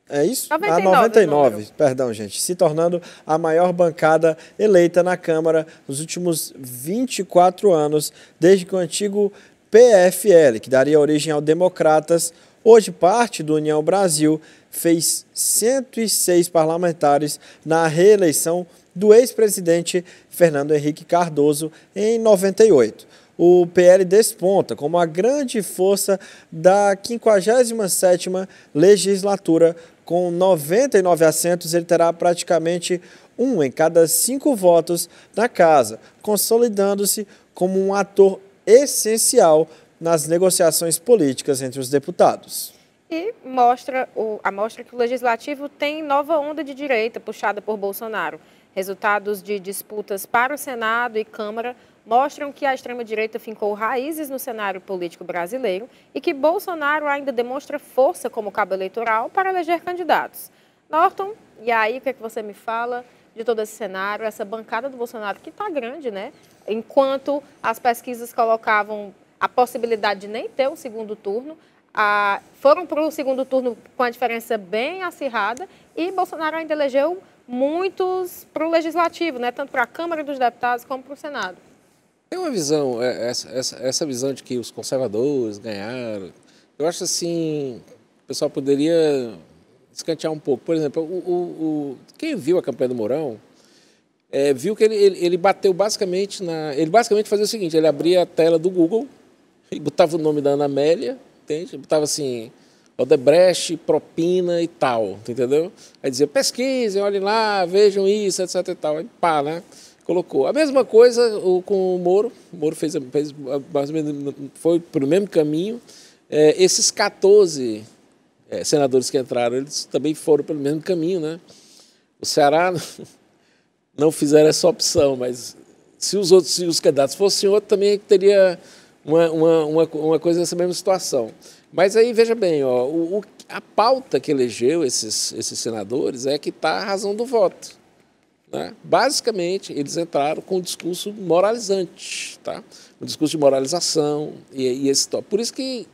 é isso? 99, a 99, perdão, gente, se tornando a maior bancada eleita na Câmara nos últimos 24 anos, desde que o antigo PFL, que daria origem ao Democratas, hoje parte do União Brasil, fez 106 parlamentares na reeleição do ex-presidente Fernando Henrique Cardoso em 98. O PL desponta como a grande força da 57ª legislatura. Com 99 assentos, ele terá praticamente um em cada cinco votos na casa, consolidando-se como um ator essencial nas negociações políticas entre os deputados e mostra o, a mostra que o legislativo tem nova onda de direita puxada por Bolsonaro. Resultados de disputas para o Senado e Câmara mostram que a extrema-direita fincou raízes no cenário político brasileiro e que Bolsonaro ainda demonstra força como cabo eleitoral para eleger candidatos. Norton, e aí o que, é que você me fala de todo esse cenário, essa bancada do Bolsonaro que está grande, né? Enquanto as pesquisas colocavam a possibilidade de nem ter um segundo turno, foram para o segundo turno com a diferença bem acirrada e Bolsonaro ainda elegeu muitos para o Legislativo, né? tanto para a Câmara dos Deputados como para o Senado. Tem uma visão, é, essa, essa, essa visão de que os conservadores ganharam. Eu acho assim, o pessoal poderia escantear um pouco. Por exemplo, o, o, o quem viu a campanha do Mourão é, viu que ele, ele, ele, bateu basicamente na. Ele basicamente fazia o seguinte: ele abria a tela do Google e botava o nome da Ana Amélia entende? assim, Odebrecht, propina e tal, entendeu? Aí dizia, pesquisem, olhem lá, vejam isso, etc e tal. Aí pá, né? Colocou. A mesma coisa o, com o Moro. O Moro fez, fez mais ou menos, foi pelo mesmo caminho. É, esses 14 é, senadores que entraram, eles também foram pelo mesmo caminho, né? O Ceará não fizeram essa opção, mas se os outros, se os candidatos fossem outros, também teria uma, uma, uma, uma coisa nessa mesma situação. Mas aí, veja bem, ó, o, o, a pauta que elegeu esses, esses senadores é que está a razão do voto. Né? Basicamente, eles entraram com um discurso moralizante, tá? um discurso de moralização. E, e esse, por isso que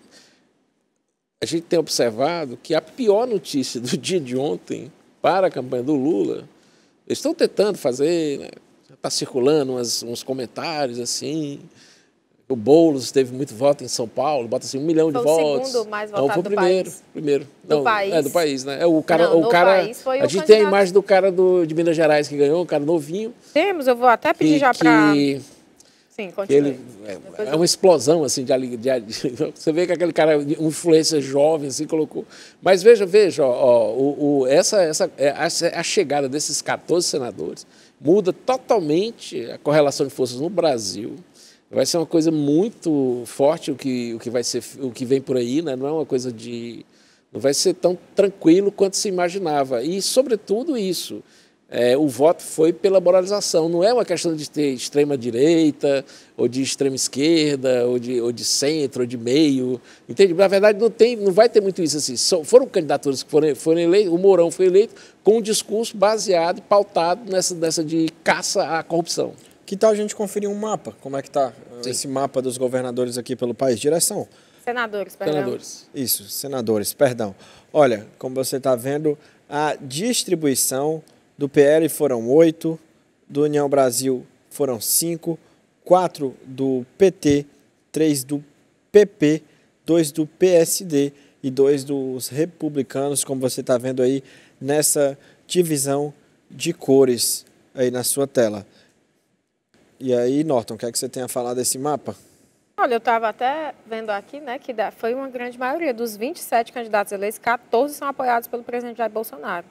a gente tem observado que a pior notícia do dia de ontem para a campanha do Lula, eles estão tentando fazer, né? está circulando umas, uns comentários assim, o Boulos teve muito voto em São Paulo, bota assim um milhão foi de votos. Foi o segundo mais votado Não, foi o primeiro, país. primeiro. Não, é do país. É, do país, né? É, o cara, Não, o cara, a gente candidato. tem a imagem do cara do, de Minas Gerais que ganhou, um cara novinho. Temos, eu vou até pedir que, já para... Sim, continue. Ele, é, é, uma explosão, assim, de, de, de, Você vê que aquele cara, um influência jovem, assim, colocou. Mas veja, veja, ó, ó o, o, essa, essa, é, a, a chegada desses 14 senadores muda totalmente a correlação de forças no Brasil, Vai ser uma coisa muito forte o que, o que, vai ser, o que vem por aí, né? não é uma coisa de. Não vai ser tão tranquilo quanto se imaginava. E, sobretudo, isso. É, o voto foi pela moralização. Não é uma questão de ter extrema-direita, ou de extrema-esquerda, ou de, ou de centro, ou de meio. Entende? Na verdade, não, tem, não vai ter muito isso assim. Só foram candidaturas que foram, foram eleitas, o Mourão foi eleito com um discurso baseado, pautado nessa, nessa de caça à corrupção. Que tal a gente conferir um mapa? Como é que tá uh, Sim. esse mapa dos governadores aqui pelo país? Direção. Senadores, perdão. Senadores. Isso, senadores, perdão. Olha, como você está vendo, a distribuição do PL foram oito, do União Brasil foram cinco, quatro do PT, três do PP, dois do PSD e dois dos republicanos, como você está vendo aí nessa divisão de cores aí na sua tela. E aí, Norton, quer é que você tenha falar desse mapa? Olha, eu estava até vendo aqui, né, que foi uma grande maioria dos 27 candidatos eleitos, 14 são apoiados pelo presidente Jair Bolsonaro.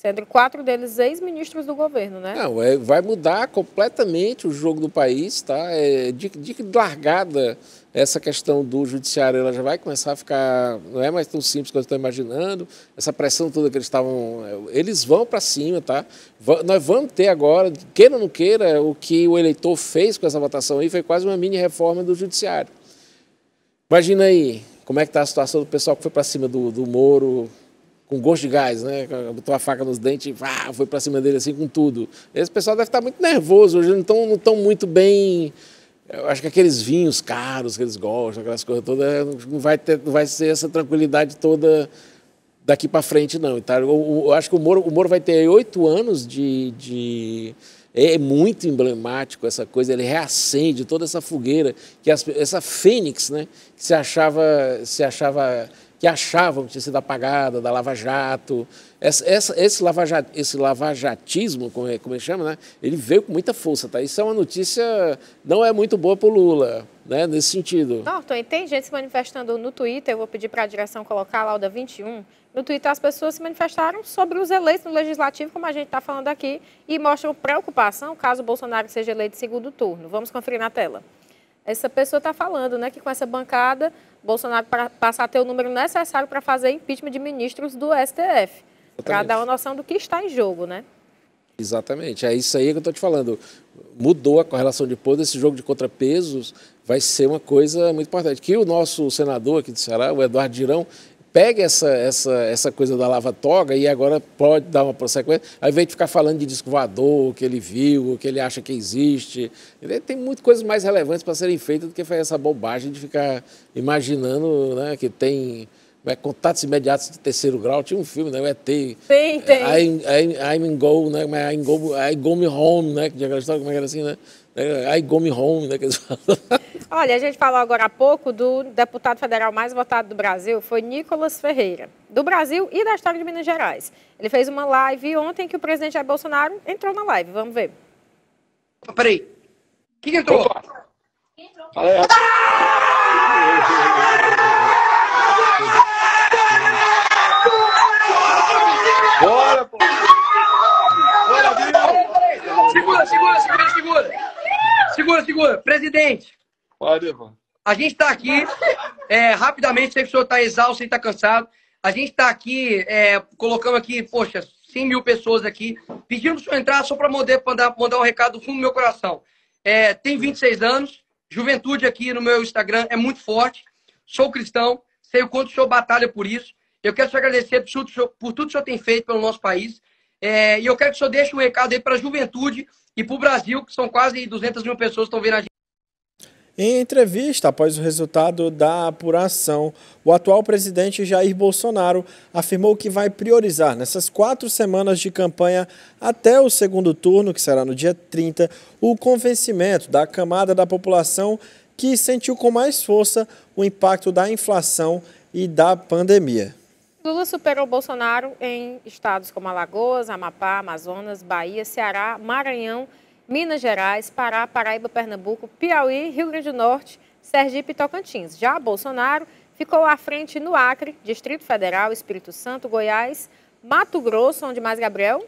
Sendo quatro deles ex-ministros do governo, né? Não, é, vai mudar completamente o jogo do país, tá? É, de, largada essa questão do judiciário ela já vai começar a ficar não é mais tão simples quanto estão imaginando essa pressão toda que eles estavam é, eles vão para cima tá v nós vamos ter agora queira ou não queira o que o eleitor fez com essa votação aí foi quase uma mini reforma do judiciário imagina aí como é que está a situação do pessoal que foi para cima do, do Moro com gosto de gás, né? Botou a faca nos dentes e ah, foi para cima dele assim com tudo. Esse pessoal deve estar tá muito nervoso, hoje não estão não tão muito bem. Eu acho que aqueles vinhos caros que eles gostam, aquelas coisas todas, é, não vai, ter, não vai ser essa tranquilidade toda daqui para frente, não. Então, tá? eu, eu, acho que o Moro, o Moro vai ter oito anos de, de é, é muito emblemático essa coisa, ele reacende toda essa fogueira, que as, essa fênix, né, que se achava, se achava que achavam que tinha sido apagada, da Lava Jato. Essa, essa, esse, esse lavajatismo, como, é, como ele é chama, né? ele veio com muita força. Tá? Isso é uma notícia não é muito boa para o Lula, né? nesse sentido. Norton, tem gente se manifestando no Twitter, eu vou pedir para a direção colocar a Lauda 21. No Twitter, as pessoas se manifestaram sobre os eleitos no Legislativo, como a gente está falando aqui, e mostram preocupação caso Bolsonaro seja eleito em segundo turno. Vamos conferir na tela. Essa pessoa está falando né, que com essa bancada Bolsonaro pra, passar a ter o número necessário para fazer impeachment de ministros do STF. Para dar uma noção do que está em jogo, né? Exatamente. É isso aí que eu estou te falando. Mudou a correlação de poder, esse jogo de contrapesos vai ser uma coisa muito importante. Que o nosso senador aqui do Ceará, o Eduardo dirão pega essa, essa, essa coisa da lava-toga e agora pode dar uma consequência, ao invés de ficar falando de disco voador, que ele viu, que ele acha que existe. Tem muitas coisas mais relevantes para serem feitas do que fazer essa bobagem de ficar imaginando né, que tem é, contatos imediatos de terceiro grau. Tinha um filme, né? O ET. Sim, tem. I, I, I'm in go, né? I go, I go me home, né? Que tinha aquela história, como é era assim, né? É, né? I home, né? Olha, a gente falou agora há pouco do deputado federal mais votado do Brasil, foi Nicolas Ferreira, do Brasil e da história de Minas Gerais. Ele fez uma live ontem que o presidente Jair Bolsonaro entrou na live. Vamos ver. Ah, peraí. Quem entrou? Opa. Quem entrou? Ah! Segura, segura. Presidente. Pode, Ivan. A gente está aqui, é, rapidamente, sei que o senhor está exausto e está cansado. A gente está aqui, é, colocando aqui, poxa, 100 mil pessoas aqui, pedindo para o senhor entrar só para mandar, mandar um recado do fundo do meu coração. É, tem 26 anos, juventude aqui no meu Instagram é muito forte. Sou cristão, sei o quanto o senhor batalha por isso. Eu quero te agradecer por tudo, por tudo que o senhor tem feito pelo nosso país. É, e eu quero que o senhor deixe um recado aí para a juventude e para o Brasil, que são quase 200 mil pessoas que estão vendo a gente. Em entrevista após o resultado da apuração, o atual presidente Jair Bolsonaro afirmou que vai priorizar nessas quatro semanas de campanha até o segundo turno, que será no dia 30, o convencimento da camada da população que sentiu com mais força o impacto da inflação e da pandemia. Lula superou Bolsonaro em estados como Alagoas, Amapá, Amazonas, Bahia, Ceará, Maranhão, Minas Gerais, Pará, Paraíba, Pernambuco, Piauí, Rio Grande do Norte, Sergipe e Tocantins. Já Bolsonaro ficou à frente no Acre, Distrito Federal, Espírito Santo, Goiás, Mato Grosso, onde mais, Gabriel?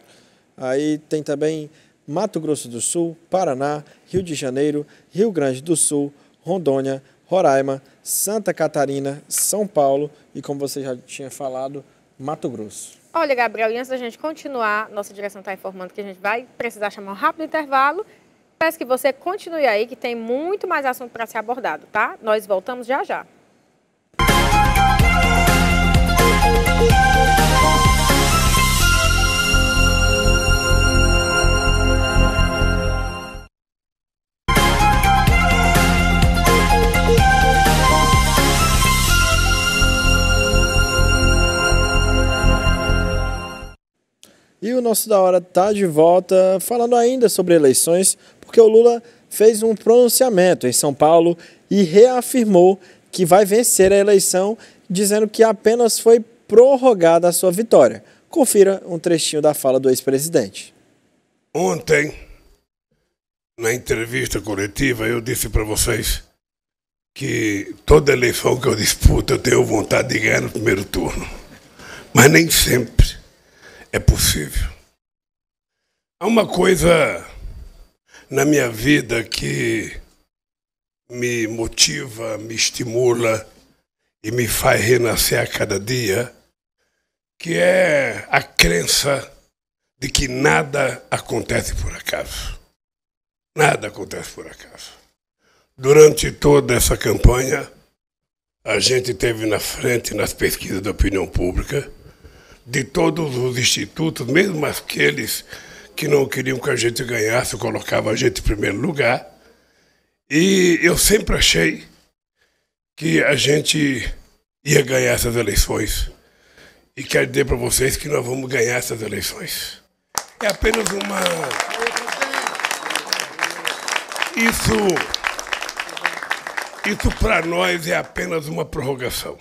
Aí tem também Mato Grosso do Sul, Paraná, Rio de Janeiro, Rio Grande do Sul, Rondônia, Roraima, Santa Catarina, São Paulo, e, como você já tinha falado, Mato Grosso. Olha, Gabriel, e antes da gente continuar, nossa direção está informando que a gente vai precisar chamar um rápido intervalo. Peço que você continue aí, que tem muito mais assunto para ser abordado, tá? Nós voltamos já já. E o nosso da hora está de volta falando ainda sobre eleições, porque o Lula fez um pronunciamento em São Paulo e reafirmou que vai vencer a eleição, dizendo que apenas foi prorrogada a sua vitória. Confira um trechinho da fala do ex-presidente. Ontem, na entrevista coletiva, eu disse para vocês que toda eleição que eu disputo eu tenho vontade de ganhar no primeiro turno. Mas nem sempre é possível. Há uma coisa na minha vida que me motiva, me estimula e me faz renascer a cada dia, que é a crença de que nada acontece por acaso. Nada acontece por acaso. Durante toda essa campanha, a gente teve na frente nas pesquisas da opinião pública de todos os institutos, mesmo aqueles que não queriam que a gente ganhasse, colocava a gente em primeiro lugar. E eu sempre achei que a gente ia ganhar essas eleições. E quero dizer para vocês que nós vamos ganhar essas eleições. É apenas uma. Isso. Isso para nós é apenas uma prorrogação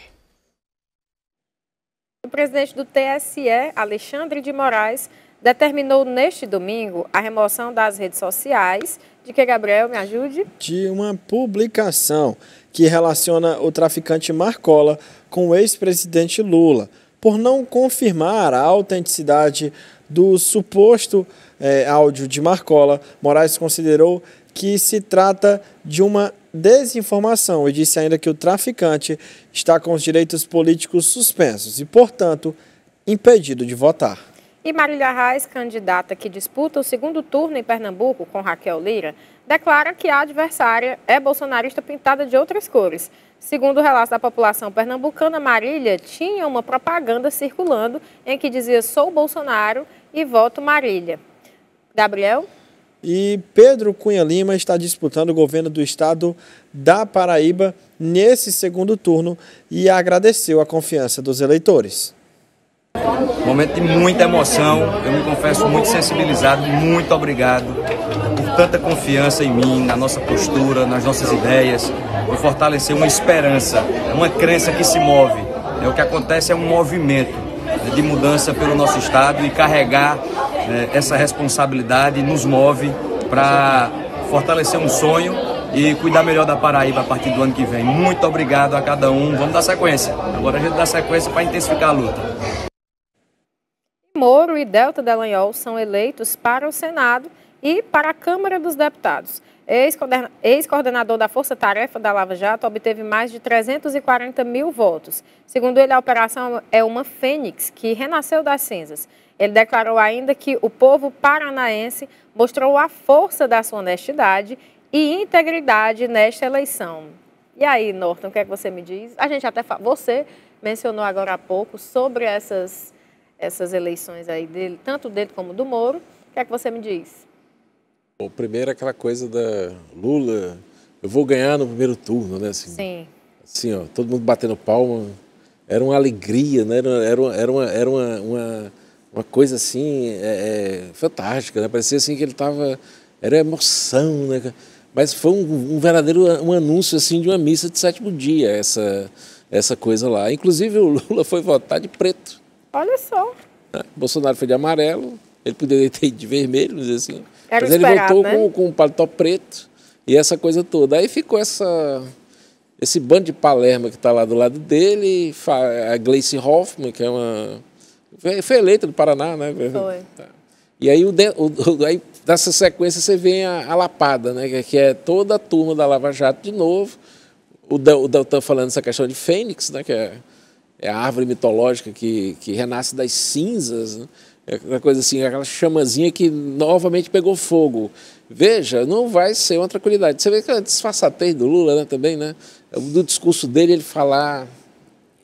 o presidente do TSE, Alexandre de Moraes, determinou neste domingo a remoção das redes sociais de que Gabriel me ajude? De uma publicação que relaciona o traficante Marcola com o ex-presidente Lula, por não confirmar a autenticidade do suposto é, áudio de Marcola, Moraes considerou que se trata de uma desinformação e disse ainda que o traficante está com os direitos políticos suspensos e, portanto, impedido de votar. E Marília Reis, candidata que disputa o segundo turno em Pernambuco com Raquel Lira, declara que a adversária é bolsonarista pintada de outras cores. Segundo o relato da população pernambucana, Marília tinha uma propaganda circulando em que dizia sou Bolsonaro e voto Marília. Gabriel? E Pedro Cunha Lima está disputando o governo do estado da Paraíba nesse segundo turno e agradeceu a confiança dos eleitores. Momento de muita emoção, eu me confesso muito sensibilizado, muito obrigado por tanta confiança em mim, na nossa postura, nas nossas ideias, por fortalecer uma esperança, uma crença que se move. É o que acontece é um movimento de mudança pelo nosso estado e carregar é, essa responsabilidade nos move para fortalecer um sonho e cuidar melhor da Paraíba a partir do ano que vem. Muito obrigado a cada um. Vamos dar sequência. Agora a gente dá sequência para intensificar a luta. Moro e Delta Delanhol são eleitos para o Senado e para a Câmara dos Deputados. Ex-coordenador da Força Tarefa da Lava Jato obteve mais de 340 mil votos. Segundo ele, a operação é uma fênix que renasceu das cinzas. Ele declarou ainda que o povo paranaense mostrou a força da sua honestidade e integridade nesta eleição. E aí, Norton, o que é que você me diz? A gente até você mencionou agora há pouco sobre essas essas eleições aí dele, tanto dele como do Moro. O que é que você me diz? O primeiro é aquela coisa da Lula, eu vou ganhar no primeiro turno, né? Assim, Sim. Assim, ó, todo mundo batendo palma. Era uma alegria, né? Era, era, era uma, era uma, uma uma coisa assim é, é, fantástica, né? parecia assim que ele estava era emoção, né? Mas foi um, um, verdadeiro um anúncio assim de uma missa de sétimo dia essa essa coisa lá. Inclusive o Lula foi votar de preto. Olha só. Né? Bolsonaro foi de amarelo, ele poderia ter ido de vermelho, mas assim. Era mas ele votou né? com, com um paletó preto e essa coisa toda. Aí ficou essa esse bando de Palermo que está lá do lado dele, a Gleice Hoffman que é uma foi eleita do Paraná, né? Foi. Tá. E aí, o, o, aí sequência, você vem a, a, lapada, né? que é toda a turma da Lava Jato de novo. O, o Deltan falando essa questão de fênix, né? que é, é a árvore mitológica que, que renasce das cinzas. Né? É aquela coisa assim, aquela chamazinha que novamente pegou fogo. Veja, não vai ser uma tranquilidade. Você vê que é disfarçatez do Lula né, também, né? Do discurso dele, ele falar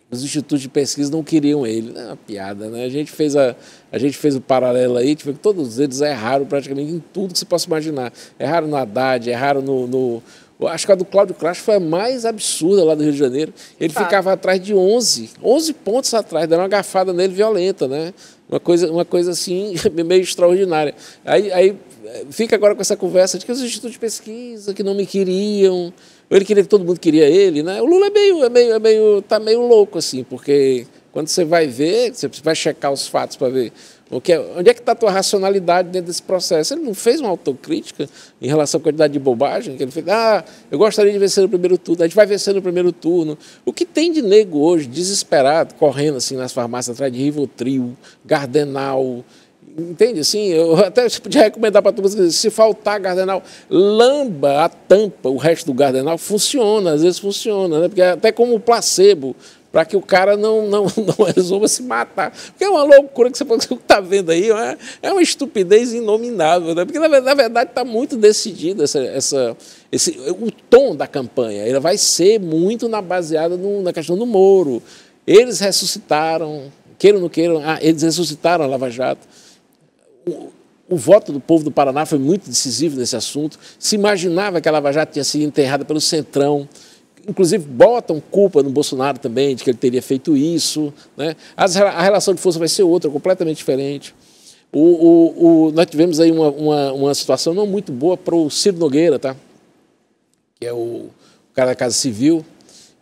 os institutos de pesquisa não queriam ele. É uma piada, né? A gente fez, a, a gente fez o paralelo aí, tipo, todos eles erraram praticamente em tudo que se possa imaginar. Erraram no Haddad, erraram no. no acho que a do Cláudio Crash foi a mais absurda lá do Rio de Janeiro. Ele tá. ficava atrás de 11, 11 pontos atrás, deram uma gafada nele violenta, né? Uma coisa, uma coisa assim, meio extraordinária. Aí, aí eh, fica agora com essa conversa de que os institutos de pesquisa que não me queriam. Ou ele queria que todo mundo queria ele, né? O Lula é meio, é meio, é meio, tá meio louco assim, porque quando você vai ver, você vai checar os fatos para ver o que é, onde é que está a tua racionalidade dentro desse processo. Ele não fez uma autocrítica em relação à quantidade de bobagem que ele fez. Ah, eu gostaria de vencer no primeiro turno, a gente vai vencer no primeiro turno. O que tem de nego hoje, desesperado, correndo assim nas farmácias atrás de Rivotril, Gardenal, Entende? Assim, eu até podia recomendar para todos que se faltar gardenal, lamba a tampa, o resto do gardenal, funciona, às vezes funciona, né? Porque é até como placebo, para que o cara não, não, não resolva se matar. Porque é uma loucura que você está vendo aí, é, é uma estupidez inominável, né? porque na, verdade está muito decidida essa, essa, esse, o tom da campanha. Ela vai ser muito na baseada no, na questão do Moro. Eles ressuscitaram, queiram ou não queiram, ah, eles ressuscitaram a Lava Jato o, voto do povo do Paraná foi muito decisivo nesse assunto. Se imaginava que a Lava Jato tinha sido enterrada pelo Centrão. Inclusive, botam culpa no Bolsonaro também de que ele teria feito isso. Né? a relação de força vai ser outra, completamente diferente. O, o, o, nós tivemos aí uma, uma, uma, situação não muito boa para o Ciro Nogueira, tá? que é o, cara da Casa Civil.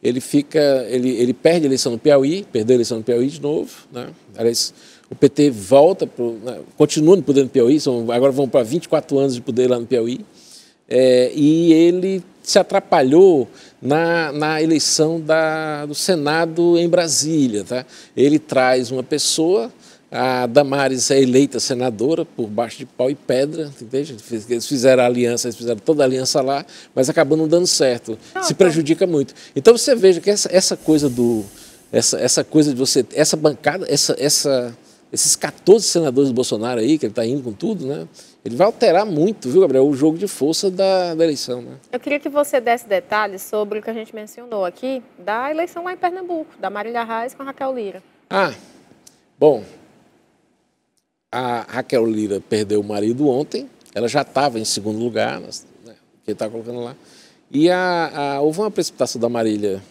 Ele, fica, ele, ele perde a eleição no Piauí, perdeu a eleição no Piauí de novo. Né? Aliás, o PT volta, pro, né, continua no poder no Piauí, são, agora vão para 24 anos de poder lá no Piauí, é, e ele se atrapalhou na, na eleição da, do Senado em Brasília. Tá? Ele traz uma pessoa, a Damares é eleita senadora por baixo de pau e pedra, entende? Eles fizeram a aliança, eles fizeram toda a aliança lá, mas acabou não dando certo, ah, se tá. prejudica tá. muito. Então você veja que essa, essa coisa do. Essa, essa coisa de você. Essa bancada, essa, essa esses 14 senadores do Bolsonaro aí, que ele está indo com tudo, né? Ele vai alterar muito, viu, Gabriel, o jogo de força da, da eleição. Né? Eu queria que você desse detalhes sobre o que a gente mencionou aqui da eleição lá em Pernambuco, da Marília Reis com a Raquel Lira. Ah, bom, a Raquel Lira perdeu o marido ontem, ela já estava em segundo lugar, né, que está colocando lá, e a, a, houve uma precipitação da Marília,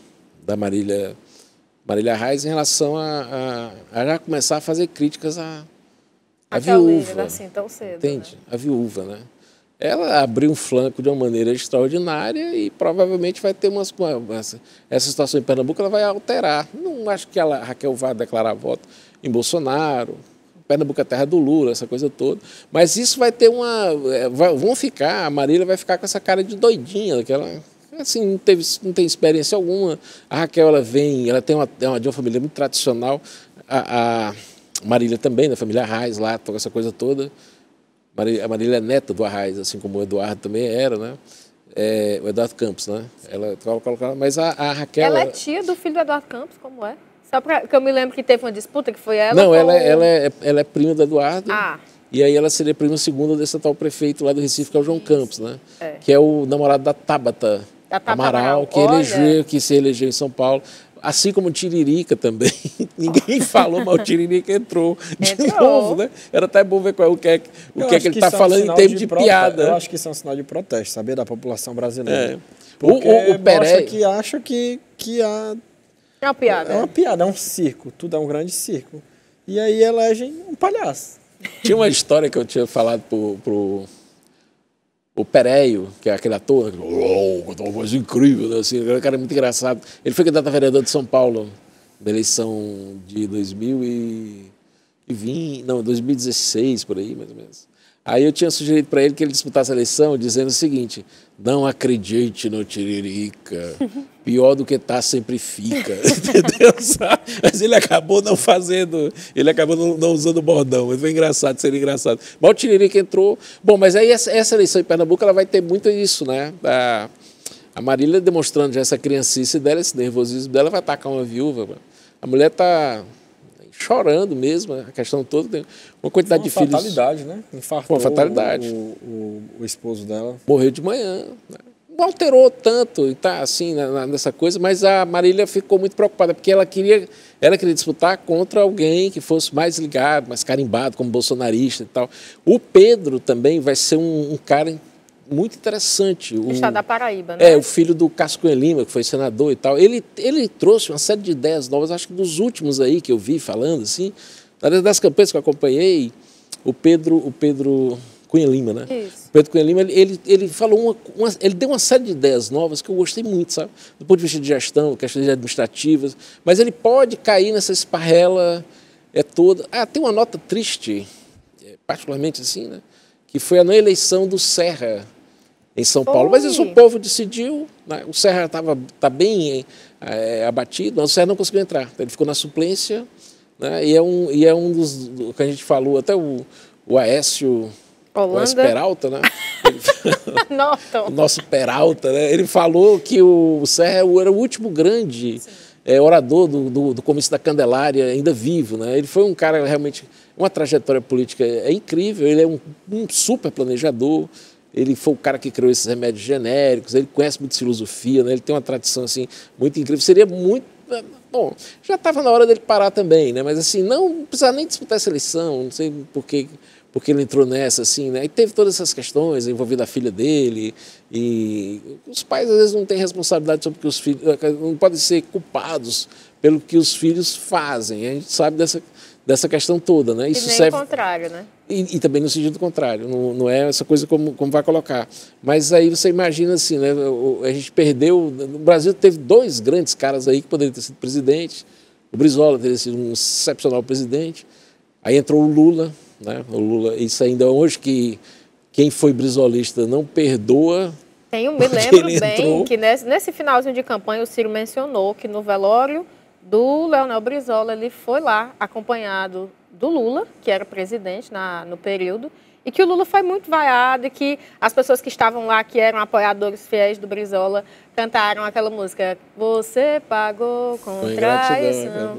da Marília Marília Reis em relação a, a, a, já começar a fazer críticas à, à viúva. Né? Assim, tão cedo, entende? Né? A viúva, né? Ela abriu um flanco de uma maneira extraordinária e provavelmente vai ter umas. essa, essa situação em Pernambuco ela vai alterar. Não acho que ela, Raquel vá declarar voto em Bolsonaro, Pernambuco é terra do Lula, essa coisa toda. Mas isso vai ter uma. É, vão ficar, a Marília vai ficar com essa cara de doidinha, daquela assim, não, teve, não tem experiência alguma. A Raquel, ela vem, ela tem uma, é uma de uma família muito tradicional. A, a Marília também, da família Arraes lá, toda essa coisa toda. Marília, a Marília é neta do Arraes, assim como o Eduardo também era, né? É, o Eduardo Campos, né? Ela coloca, mas a, a, Raquel... Ela é tia do filho do Eduardo Campos, como é? Só pra, que eu me lembro que teve uma disputa que foi ela Não, ela, é, ela, é, ela é prima do Eduardo. Ah. E aí ela seria prima segunda desse tal prefeito lá do Recife, que é o João Campos, né? É. Que é o namorado da Tabata, Amaral, que elegeu, que se elegeu em São Paulo. Assim como Tiririca também. Ninguém falou, mas o Tiririca entrou de entrou. novo, né? Era até bom ver qual, o que é, o que, é que é ele está falando um em termos de, de piada. Eu acho que isso é um sinal de protesto, saber, da população brasileira. É. Porque o, o, o Pereira... que acha que, que há... É uma piada. É uma piada, é um circo. Tudo é um grande circo. E aí elegem um palhaço. Tinha uma história que eu tinha falado pro... pro o Pereio, que é aquele ator, que oh, uma voz incrível, né? assim, um cara é muito engraçado. Ele foi candidato a vereador de São Paulo na eleição de 2020, não, 2016, por aí, mais ou menos. Aí eu tinha sugerido para ele que ele disputasse a eleição dizendo o seguinte: não acredite no Tiririca, pior do que tá sempre fica, entendeu? Mas ele acabou não fazendo, ele acabou não, não usando o bordão, mas foi engraçado, seria engraçado. Mas o Tiririca entrou. Bom, mas aí essa, essa, eleição em Pernambuco ela vai ter muito isso, né? A, a Marília demonstrando já essa criancice dela, esse nervosismo dela, vai atacar uma viúva. Mano. A mulher tá chorando mesmo, né? a questão toda. Uma quantidade uma de filhos. Uma fatalidade, né? Infartou uma fatalidade. O, o, o, esposo dela. Morreu de manhã. Não né? alterou tanto e tá assim na, nessa coisa, mas a Marília ficou muito preocupada, porque ela queria, ela queria disputar contra alguém que fosse mais ligado, mais carimbado, como bolsonarista e tal. O Pedro também vai ser um, um cara muito interessante. O, Estado da Paraíba, é, né? É, o filho do Cascunha Lima, que foi senador e tal. Ele, ele trouxe uma série de ideias novas, acho que dos últimos aí que eu vi falando, assim. Das campanhas que eu acompanhei, o Pedro, o Pedro Cunha Lima, né? Isso. Pedro Cunha Lima, ele, ele, ele falou uma, uma, ele deu uma série de ideias novas que eu gostei muito, sabe? Do ponto de vista de gestão, questões administrativas, mas ele pode cair nessa esparrela é toda. Ah, tem uma nota triste, é, particularmente assim, né? que foi a não eleição do Serra em São Paulo. Mas isso o povo decidiu. Né? O Serra estava tá bem é, abatido, mas o Serra não conseguiu entrar. Então, ele ficou na suplência. Né? E, é um, e é um dos. O que a gente falou, até o, o Aécio. Holanda. O Aécio Peralta, né? Ele, o nosso Peralta, né? Ele falou que o Serra era o último grande. Sim é, orador do, do, do comício da Candelária, ainda vivo. Né? Ele foi um cara realmente, uma trajetória política é incrível, ele é um, um super planejador, ele foi o cara que criou esses remédios genéricos, ele conhece muito filosofia, né? ele tem uma tradição assim, muito incrível. Seria muito. É, bom, já estava na hora dele parar também, né? mas assim, não precisava nem disputar essa eleição, não sei por que porque ele entrou nessa, assim, né? E teve todas essas questões envolvendo a filha dele. E os pais, às vezes, não têm responsabilidade sobre que os filhos. Eh, eh, não podem ser culpados pelo que os filhos fazem. A gente sabe dessa, dessa questão toda, né? Isso e nem serve... contrário, né? E, e, também no sentido contrário, não, não é essa coisa como, como vai colocar. Mas aí você imagina assim, né? A gente perdeu. No Brasil teve dois grandes caras aí que poderiam ter sido presidente. O Brizola teria sido um excepcional presidente. Aí entrou o Lula, né? O Lula, isso ainda hoje que quem foi brisolista não perdoa. Tenho, me lembro bem entrou... que nesse, nesse finalzinho de campanha o Ciro mencionou que no velório do Leonel Brizola ele foi lá acompanhado do Lula, que era presidente na, no período, e que o Lula foi muito vaiado e que as pessoas que estavam lá, que eram apoiadores fiéis do Brizola, cantaram aquela música Você pagou com traição.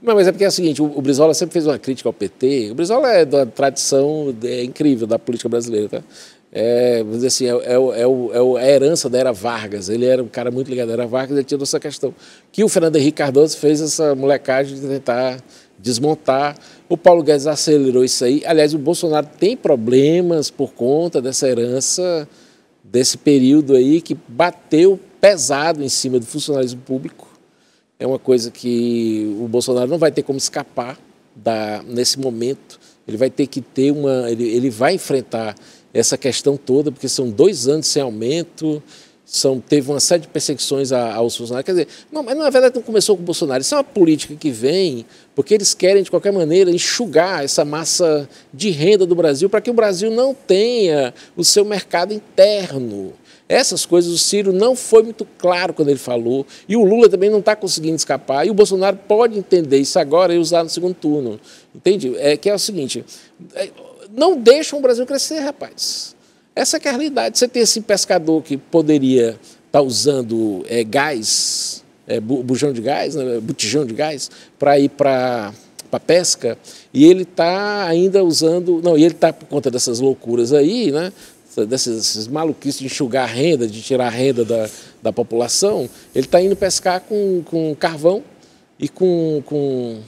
Não, mas é porque é o seguinte, o, Brizola sempre fez uma crítica ao PT. O Brizola é da tradição é incrível da política brasileira, tá? É, vamos dizer assim, é, é, é, a herança da Era Vargas. Ele era um cara muito ligado à Era Vargas, ele tinha essa questão. Que o Fernando Henrique Cardoso fez essa molecagem de tentar desmontar o Paulo Guedes acelerou isso aí. Aliás, o Bolsonaro tem problemas por conta dessa herança, desse período aí que bateu pesado em cima do funcionalismo público. É uma coisa que o Bolsonaro não vai ter como escapar da, nesse momento. Ele vai ter que ter uma. Ele, ele vai enfrentar essa questão toda, porque são dois anos sem aumento são, teve uma série de perseguições a, aos funcionários. Quer dizer, não, mas na verdade não começou com o Bolsonaro. Isso é uma política que vem porque eles querem, de qualquer maneira, enxugar essa massa de renda do Brasil para que o Brasil não tenha o seu mercado interno. Essas coisas o Ciro não foi muito claro quando ele falou, e o Lula também não está conseguindo escapar, e o Bolsonaro pode entender isso agora e usar no segundo turno. Entende? É que é o seguinte: é, não deixam o Brasil crescer, rapaz. Essa é a realidade. Você tem esse pescador que poderia estar tá usando é, gás, é, bujão de gás, né, botijão de gás, para ir para a pesca, e ele está ainda usando. Não, e ele está, por conta dessas loucuras aí, né? Desses, desses maluquices de enxugar a renda, de tirar a renda da, da população, ele está indo pescar com, com carvão e com, com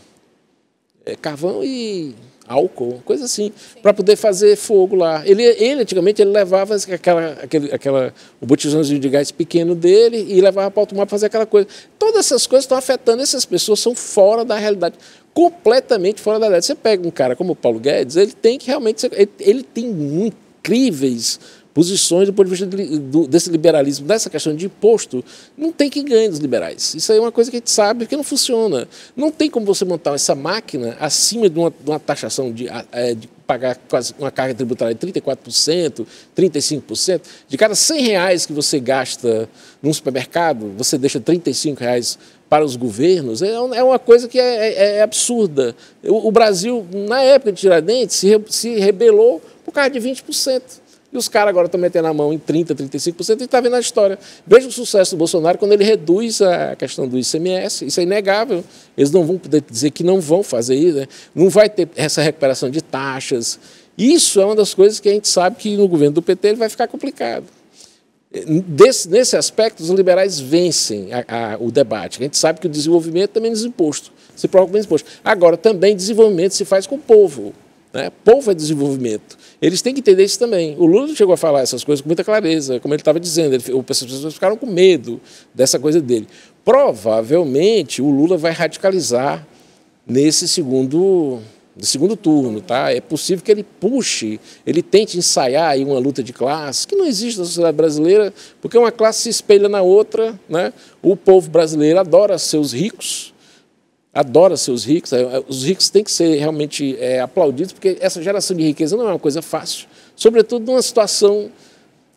é, carvão e álcool, coisa assim, para poder fazer fogo lá. Ele, ele antigamente ele levava aquela, aquele, aquela, o botijãozinho de gás pequeno dele e levava para o automóvel fazer aquela coisa. Todas essas coisas estão afetando essas pessoas, são fora da realidade, completamente fora da realidade. Você pega um cara como o Paulo Guedes, ele tem que realmente, ele, ele tem incríveis posições do ponto de vista de, do, desse liberalismo, dessa questão de imposto, não tem que ganhar dos liberais. Isso aí é uma coisa que a gente sabe que não funciona. Não tem como você montar essa máquina acima de uma, de uma taxação de, é, de pagar quase uma carga tributária de 34%, 35%. De cada 100 reais que você gasta num supermercado, você deixa 35 reais para os governos, é, é, uma coisa que é, é, é absurda. O, Brasil, na época de Tiradentes, se, se rebelou por causa de 20%. E os caras agora estão metendo a mão em 30%, 35% e está vendo a história. Veja o sucesso do Bolsonaro quando ele reduz a questão do ICMS. Isso é inegável. Eles não vão poder dizer que não vão fazer isso. Né? Não vai ter essa recuperação de taxas. Isso é uma das coisas que a gente sabe que no governo do PT ele vai ficar complicado. Desse, nesse aspecto, os liberais vencem a, a, o debate. A gente sabe que o desenvolvimento também é menos imposto, se provoca menos imposto. Agora, também desenvolvimento se faz com o povo. Né? Povo é desenvolvimento. Eles têm que entender isso também. O Lula chegou a falar essas coisas com muita clareza, como ele estava dizendo. Ele, as pessoas ficaram com medo dessa coisa dele. Provavelmente o Lula vai radicalizar nesse segundo no segundo turno, tá? É possível que ele puxe, ele tente ensaiar aí uma luta de classe, que não existe na sociedade brasileira, porque uma classe se espelha na outra, né? O povo brasileiro adora seus ricos, adora seus ricos. Eh, os ricos têm que ser realmente é, aplaudidos, porque essa geração de riqueza não é uma coisa fácil, sobretudo numa situação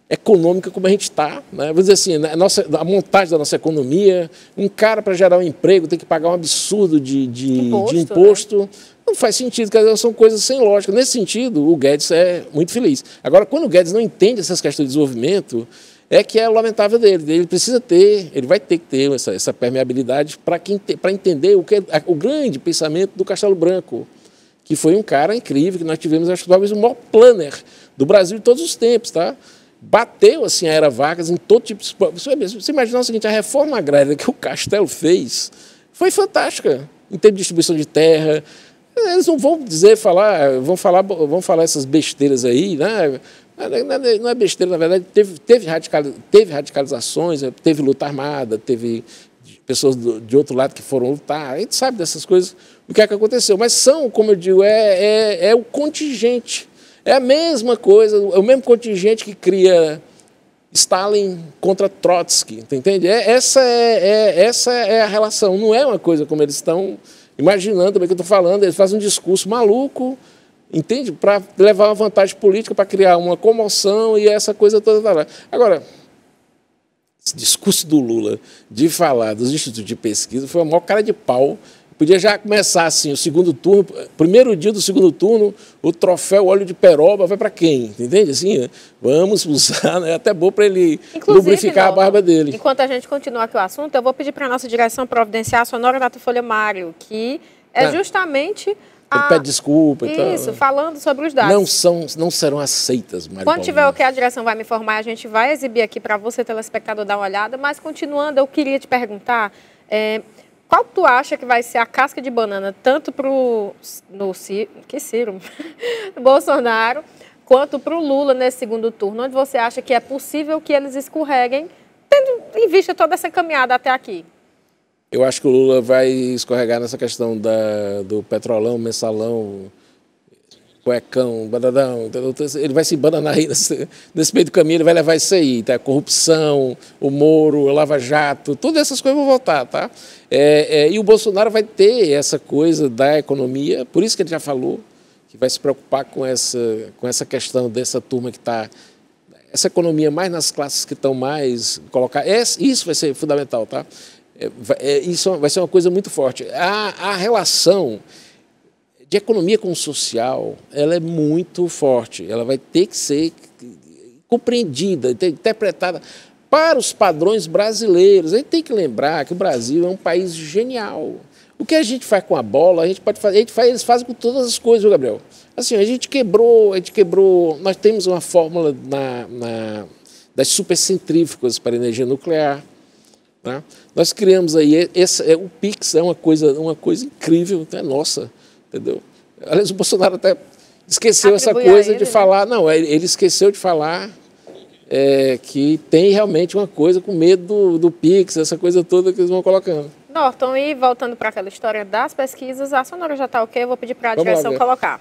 econômica como a gente está. Né? Vou dizer assim, a, né, nossa, a montagem da nossa economia, um cara para gerar um emprego tem que pagar um absurdo de, de imposto. De imposto. Né? Não faz sentido, dizer, são coisas sem lógica. Nesse sentido, o Guedes é muito feliz. Agora, quando o Guedes não entende essas questões de desenvolvimento, é que é lamentável dele. Ele precisa ter, ele vai ter que ter essa, essa permeabilidade para entender o, que é, o grande pensamento do Castelo Branco, que foi um cara incrível, que nós tivemos, acho que talvez o maior planner do Brasil de todos os tempos, tá? Bateu assim a era Vargas em todo tipo de. Você, você imagina o seguinte: a reforma agrária que o Castelo fez foi fantástica em termos de distribuição de terra. Eles não vão dizer, falar, vão falar, vão falar essas besteiras aí, né? É, é, é, não é besteira, na verdade, teve, teve, radical, teve radicalizações, né, teve luta armada, teve pessoas do, de outro lado que foram lutar. A gente sabe dessas coisas, o que é que aconteceu. Mas são, como eu digo, é, é, é o contingente. É a mesma coisa, é o mesmo contingente que cria Stalin contra Trotsky, entende? É, essa, é, é, essa é a relação, não é uma coisa como eles estão imaginando, como que eu estou falando, eles fazem um discurso maluco, Entende? Para levar uma vantagem política, para criar uma comoção e essa coisa toda. Agora, esse discurso do Lula de falar dos institutos de pesquisa foi a maior cara de pau podia já começar assim, o segundo turno, primeiro dia do segundo turno, o troféu óleo de peroba vai para quem? Entende? Assim, vamos usar, né? até bom para ele Inclusive, lubrificar não, a barba dele. Enquanto a gente continua aqui o assunto, eu vou pedir para a nossa direção providenciar a sonora da Folha Mário, que é tá. justamente ele ah, pede desculpa e isso, tal. Isso, falando sobre os dados. Não, são, não serão aceitas, Mário Quando tiver o que a direção vai me informar, a gente vai exibir aqui para você, telespectador, dar uma olhada. Mas, continuando, eu queria te perguntar... É, qual tu acha que vai ser a casca de banana, tanto para o que Ciro, Bolsonaro, quanto para o Lula nesse segundo turno? Onde você acha que é possível que eles escorreguem, tendo em vista toda essa caminhada até aqui? Eu acho que o Lula vai escorregar nessa questão da, do petrolão, mensalão, cuecão, badadão. Então, ele vai se bananar aí nesse, nesse, meio do caminho, ele vai levar isso aí, tá? Corrupção, o Moro, o Lava Jato, todas essas coisas vão voltar, tá? É, é, e o Bolsonaro vai ter essa coisa da economia, por isso que ele já falou, que vai se preocupar com essa, com essa questão dessa turma que está essa economia mais nas classes que estão mais colocar isso vai ser fundamental tá é, é, isso é vai ser uma coisa muito forte. A, a relação de economia com o social, ela é muito forte. Ela vai ter que ser compreendida, interpretada para os padrões brasileiros. A gente tem que lembrar que o Brasil é um país genial. O que a gente faz com a bola, a gente pode fazer, gente faz, eles fazem com todas as coisas, viu, Gabriel? Assim, a gente quebrou, a gente quebrou. Nós temos uma fórmula na, na das supercentrífugas para energia nuclear. Tá? Nós criamos aí, esse, é, o Pix é uma coisa, uma coisa incrível, é nossa, entendeu? Aliás, o Bolsonaro até esqueceu Atribui essa coisa ele, de né? falar, não, ele esqueceu de falar é, que tem realmente uma coisa com medo do, do Pix, essa coisa toda que eles vão colocando. Norton, e voltando para aquela história das pesquisas, a Sonora já está ok, eu vou pedir para a direção colocar.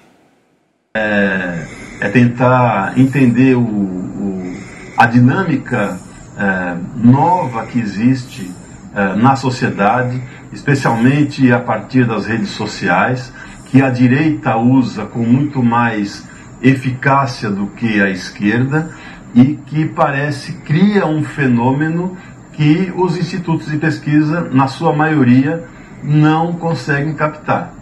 É, é, tentar entender o, o, a dinâmica eh, nova que existe eh, na sociedade, especialmente a partir das redes sociais, que a direita usa com muito mais eficácia do que a esquerda e que parece cria um fenômeno que os institutos de pesquisa, na sua maioria, não conseguem captar.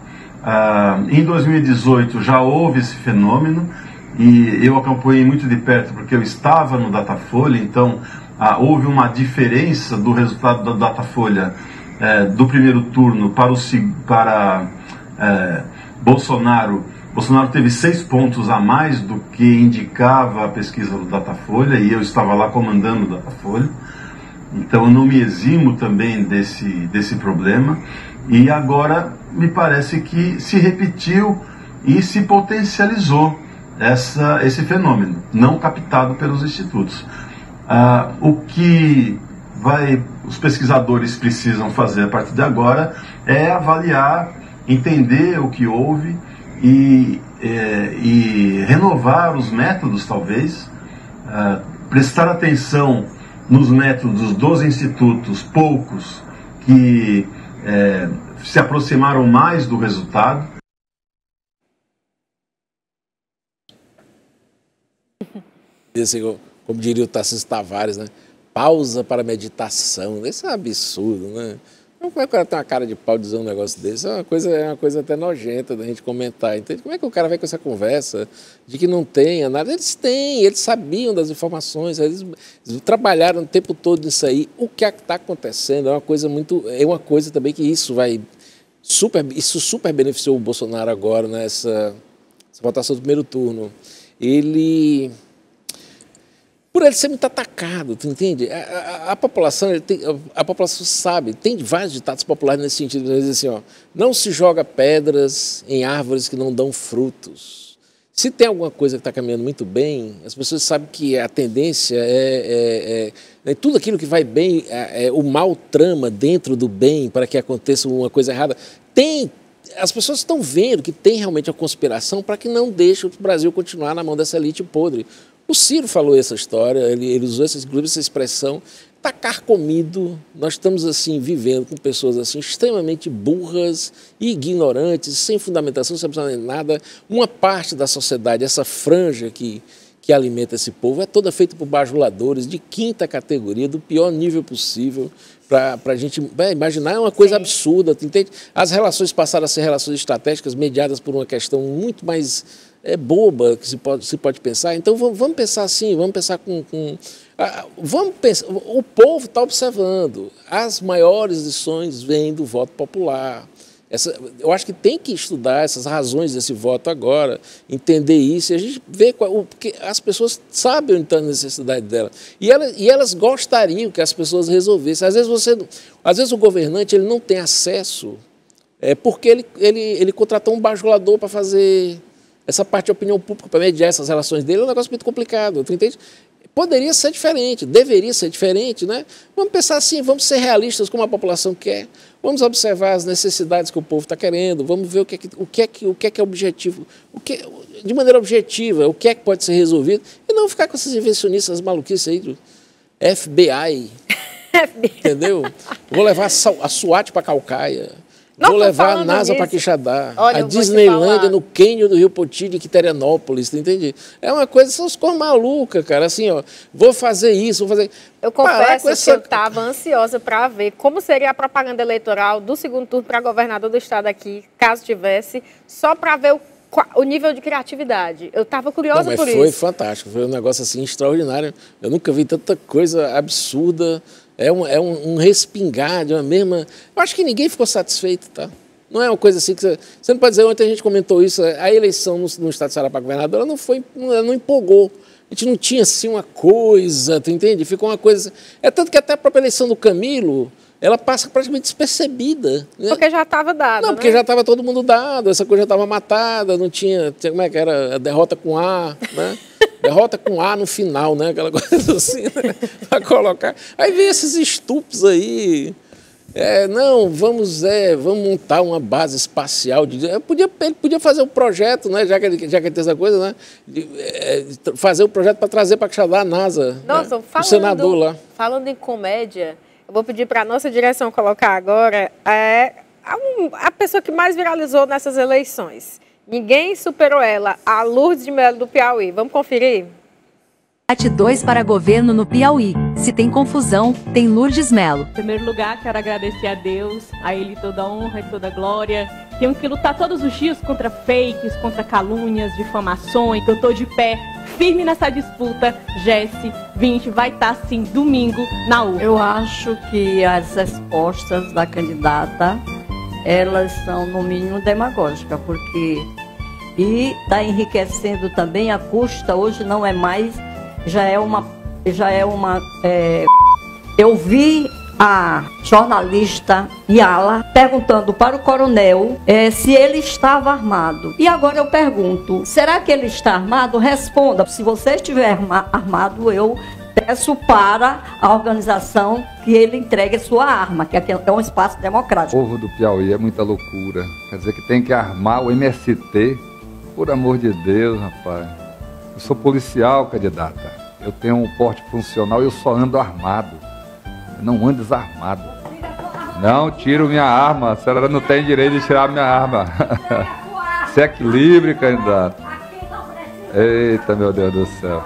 Ah, em 2018 já houve esse fenômeno e eu acompanhei muito de perto porque eu estava no Datafolha, então ah, houve uma diferença do resultado da Datafolha eh, do primeiro turno para, o, para eh, Bolsonaro. Bolsonaro teve seis pontos a mais do que indicava a pesquisa do Datafolha e eu estava lá comandando o Datafolha. Então eu não me eximo também desse, desse problema. E agora me parece que se repetiu e se potencializou essa, esse fenômeno, não captado pelos institutos. Ah, o que vai, os pesquisadores precisam fazer a partir de agora é avaliar, entender o que houve e, é, e renovar os métodos, talvez, ah, prestar atenção nos métodos dos institutos, poucos, que é, se aproximaram mais do resultado. Desligou como diria o Tarcísio Tavares, né? Pausa para meditação. Isso é um absurdo, né? Como é que o cara tem uma cara de pau dizer um negócio desse? É uma coisa, é uma coisa até nojenta da gente comentar. Entende? Como é que o cara vai com essa conversa de que não tem nada? Eles têm, eles sabiam das informações, eles, eles trabalharam o tempo todo nisso aí. O que é está acontecendo é uma coisa muito. É uma coisa também que isso vai. Super, isso super beneficiou o Bolsonaro agora nessa né? votação do primeiro turno. Ele por ele ser muito atacado, tu entende? A, a, a população, tem, a, a, população sabe, tem vários ditados populares nesse sentido, né? eles dizem assim, ó, não se joga pedras em árvores que não dão frutos. Se tem alguma coisa que está caminhando muito bem, as pessoas sabem que a tendência é, é, é, é tudo aquilo que vai bem, é, é, o mal trama dentro do bem para que aconteça uma coisa errada. Tem as pessoas estão vendo que tem realmente a conspiração para que não deixe o Brasil continuar na mão dessa elite podre. O Ciro falou essa história, ele, ele usou essa, inclusive essa expressão, está carcomido, nós estamos assim vivendo com pessoas assim extremamente burras, ignorantes, sem fundamentação, sem nem nada. Uma parte da sociedade, essa franja que, que alimenta esse povo, é toda feita por bajuladores de quinta categoria, do pior nível possível, para a gente é, imaginar, é uma coisa Sim. absurda, entende? As relações passaram a ser relações estratégicas mediadas por uma questão muito mais é, boba que se pode, se pode pensar. Então vamos, vamos pensar assim, vamos pensar com. com ah, vamos pensar, o povo está observando. As maiores lições vêm do voto popular. Essa, eu acho que tem que estudar essas razões desse voto agora, entender isso, e a gente vê qual, o, porque as pessoas sabem onde está a necessidade dela. E, ela, e elas gostariam que as pessoas resolvessem. Às vezes, você, às vezes o governante ele não tem acesso é porque ele, ele, ele contratou um bajulador para fazer essa parte de opinião pública para mediar essas relações dele é um negócio muito complicado. Tu entende? Poderia ser diferente, deveria ser diferente, né? Vamos pensar assim, vamos ser realistas como a população quer, vamos observar as necessidades que o povo está querendo, vamos ver o que é que, o que, é que, o que, é, que é objetivo, o que, de maneira objetiva, o que é que pode ser resolvido, e não ficar com esses invencionistas maluquices aí do FBI, FBI. entendeu? Vou levar a, a SWAT para Calcaia. Não Vou levar a NASA para Quixadá, Olha, a Disneylandia no Quênio do Rio Poti de Quiterianópolis, entende? É uma coisa, são as coisas malucas, cara. Assim, ó, vou fazer isso, vou fazer. Eu confesso essa... que eu estava ansiosa para ver como seria a propaganda eleitoral do segundo turno para governador do estado aqui, caso tivesse, só para ver o o nível de criatividade. Eu estava curiosa Não, por foi isso. Foi fantástico, foi um negócio assim extraordinário. Eu nunca vi tanta coisa absurda é um, é um, um uma mesma. Eu acho que ninguém ficou satisfeito, tá? Não é uma coisa assim que você. Você não pode dizer, ontem a gente comentou isso, a eleição no, no estado de Ceará para governador, ela não foi. Ela não empolgou. A gente não tinha assim uma coisa, tu entende? Ficou uma coisa. É tanto que até a própria eleição do Camilo, ela passa praticamente despercebida. Né? Porque já estava dado. Não, né? porque já estava todo mundo dado, essa coisa já estava matada, não tinha, como é que era, a derrota com A, né? Derrota com A no final, né? Aquela coisa assim, né? Pra colocar. Aí vem esses estupos aí. É, não, vamos, é, vamos montar uma base espacial. De, podia, ele podia fazer um projeto, né? Já que ele, já que ele tem essa coisa, né? De, é, fazer o um projeto para trazer para a NASA. Né? Nossa, né? falando, o senador lá. Falando em comédia, eu vou pedir para a nossa direção colocar agora é, a, um, a pessoa que mais viralizou nessas eleições. Ninguém superou ela, a Lourdes de Melo do Piauí. Vamos conferir? Bate 2 para governo no Piauí. Se tem confusão, tem Lourdes Melo. Em primeiro lugar, quero agradecer a Deus, a Ele toda a honra e toda a glória. Temos que lutar todos os dias contra fakes, contra calúnias, difamações. Eu estou de pé, firme nessa disputa. Jesse 20 vai estar tá, sim domingo na U. Eu acho que as respostas da candidata elas são, no mínimo, demagógicas, porque. E está enriquecendo também a custa, hoje não é mais, já é uma. Já é uma é... Eu vi a jornalista Yala perguntando para o coronel é, se ele estava armado. E agora eu pergunto: será que ele está armado? Responda. Se você estiver armado, eu acesso para a organização que ele entregue sua arma, que é um espaço democrático. O povo do Piauí é muita loucura. Quer dizer que tem que armar o MST, por amor de Deus, rapaz. Eu sou policial, candidata. Eu tenho um porte funcional e eu só ando armado. Eu não ando desarmado. Não tiro minha arma. A senhora não tem direito de tirar minha arma. Se é equilibre, candidata. Eita, meu Deus do céu.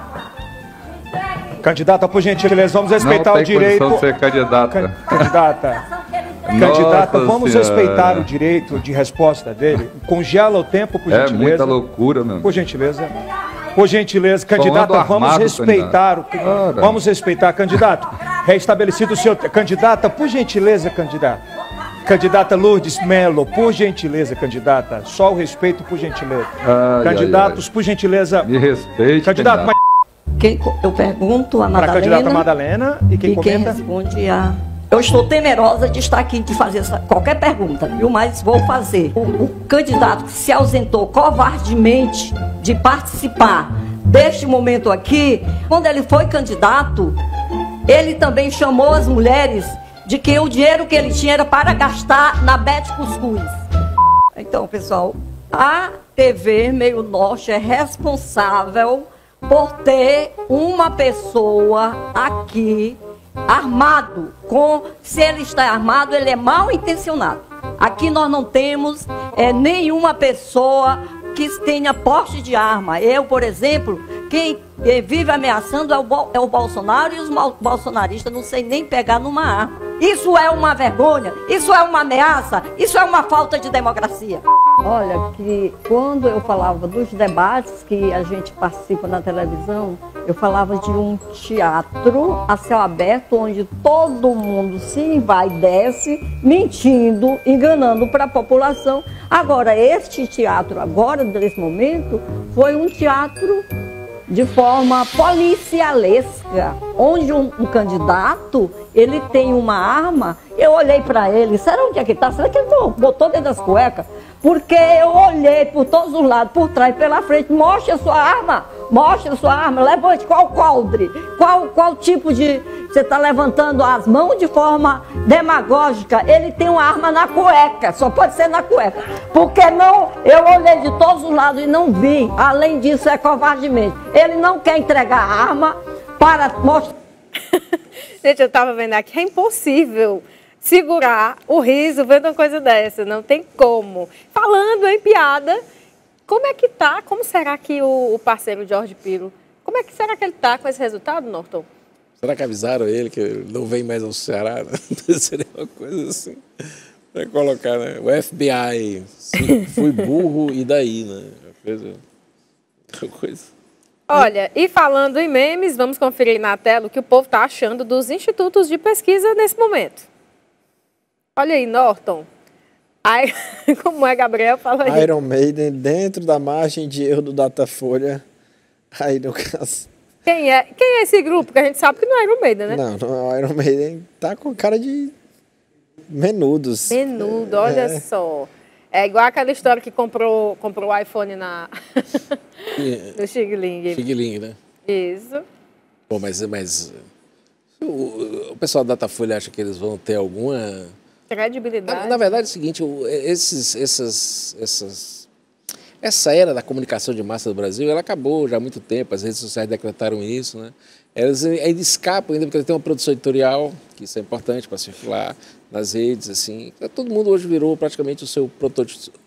Candidata, por gentileza, vamos respeitar o direito. Não tem ser candidata. Candidata. Candidata, Nossa vamos senhora. respeitar o direito de resposta dele. Congela o tempo, por gentileza. É muita loucura, meu. Por gentileza. Por gentileza, candidata, armado, vamos respeitar o Cara. Vamos respeitar, candidato. Restabelecido o seu candidata, por gentileza, candidata. Candidata Lourdes Melo, por gentileza, candidata. Só o respeito, por gentileza. Ai, Candidatos, ai, ai. por gentileza. Me respeite. Candidato, mas... Quem, eu pergunto a Madalena. Para a candidata Madalena e quem e Quem responde a. Eu estou temerosa de estar aqui de fazer essa, qualquer pergunta, viu? Mas vou fazer. O, o candidato que se ausentou covardemente de participar deste momento aqui, quando ele foi candidato, ele também chamou as mulheres de que o dinheiro que ele tinha era para gastar na Bete Cuscuz. Então, pessoal, a TV Meio Norte é responsável por ter uma pessoa aqui armado. Com, se ele está armado, ele é mal intencionado. Aqui nós não temos é, nenhuma pessoa que tenha porte de arma. Eu, por exemplo, quem é, vive ameaçando é o, é o Bolsonaro e os bolsonaristas não sei nem pegar numa arma. Isso é uma vergonha, isso é uma ameaça, isso é uma falta de democracia. Olha, que quando eu falava dos debates que a gente participa na televisão, eu falava de um teatro a céu aberto, onde todo mundo se vai e desce, mentindo, enganando para a população. Agora, este teatro, agora, nesse momento, foi um teatro de forma policialesca, onde um, um, candidato ele tem uma arma. Eu olhei para ele, será onde é que está? Será que ele botou dentro das cuecas? Porque eu olhei por todos os lados, por trás, pela frente, mostre a sua arma, mostre a sua arma, levante qual coldre, qual, qual tipo de. Você está levantando as mãos de forma demagógica. Ele tem uma arma na cueca, só pode ser na cueca. Porque não, eu olhei de todos os lados e não vi. Além disso, é covardemente. Ele não quer entregar a arma para mostrar. Gente, eu estava vendo aqui, é impossível segurar o riso vendo uma coisa dessa, não tem como. Falando em piada, como é que tá? Como será que o, o parceiro Jorge Piro, como é que será que ele tá com esse resultado, Norton? Será que avisaram ele que não vem mais ao Ceará? Né? Seria uma coisa assim. Pra colocar, né? O FBI. Fui burro e daí, né? coisa. coisa. Olha, e falando em memes, vamos conferir na tela o que o povo está achando dos institutos de pesquisa nesse momento. Olha aí, Norton. Ai, como é, Gabriel? Fala aí. Iron Maiden dentro da margem de erro do Datafolha. Aí, no caso... Quem é, quem é esse grupo? Que a gente sabe que não é Iron Maiden, né? Não, não é Iron Maiden. Tá com cara de menudos. Menudo, olha é. só. É igual aquela história que comprou, comprou o iPhone na... no Xigling. Xigling, né? Isso. Bom, mas, mas o pessoal da Datafolha acha que eles vão ter alguma Credibilidade. Na, na né? verdade é o seguinte, é, esses, essas, essas, essa era da comunicação de massa do Brasil, ela acabou já há muito tempo, as redes sociais decretaram isso, né? Elas ainda escapam, ainda porque elas têm uma produção editorial, que isso é importante para circular nas redes, assim. Então, todo mundo hoje virou praticamente o seu prototipo.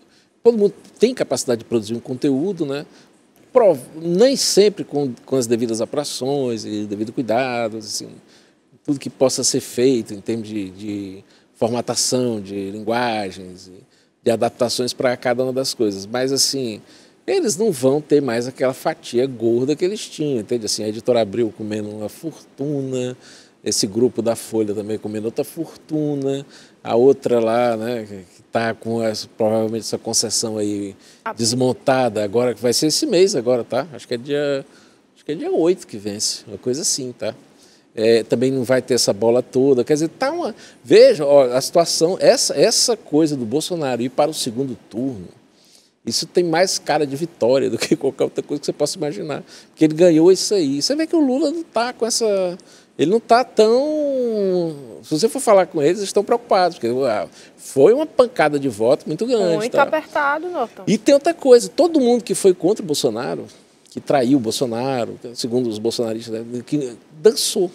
Todo mundo tem capacidade de produzir um conteúdo, né? nem sempre com, com as devidas atrações e devido cuidado, assim, tudo que possa ser feito em termos de, de formatação de linguagens, de adaptações para cada uma das coisas. Mas, assim, eles não vão ter mais aquela fatia gorda que eles tinham, entende? Assim, a editora abriu comendo uma fortuna, esse grupo da Folha também comendo outra fortuna, a outra lá, né, que está com essa, provavelmente essa concessão aí desmontada agora, que vai ser esse mês agora, tá? Acho que é dia, acho que é dia 8 que vence, uma coisa assim, tá? é, também não vai ter essa bola toda. Quer dizer, tá uma. Veja, ó, a situação, essa, essa coisa do Bolsonaro ir para o segundo turno, isso tem mais cara de vitória do que qualquer outra coisa que você possa imaginar. Porque ele ganhou isso aí. Você vê que o Lula não está com essa. Ele não está tão. Se você for falar com eles, eles estão preocupados, porque foi uma pancada de voto muito grande. Muito tá. apertado, Norton. E tem outra coisa: todo mundo que foi contra o Bolsonaro, que traiu o Bolsonaro, segundo os bolsonaristas, né, que dançou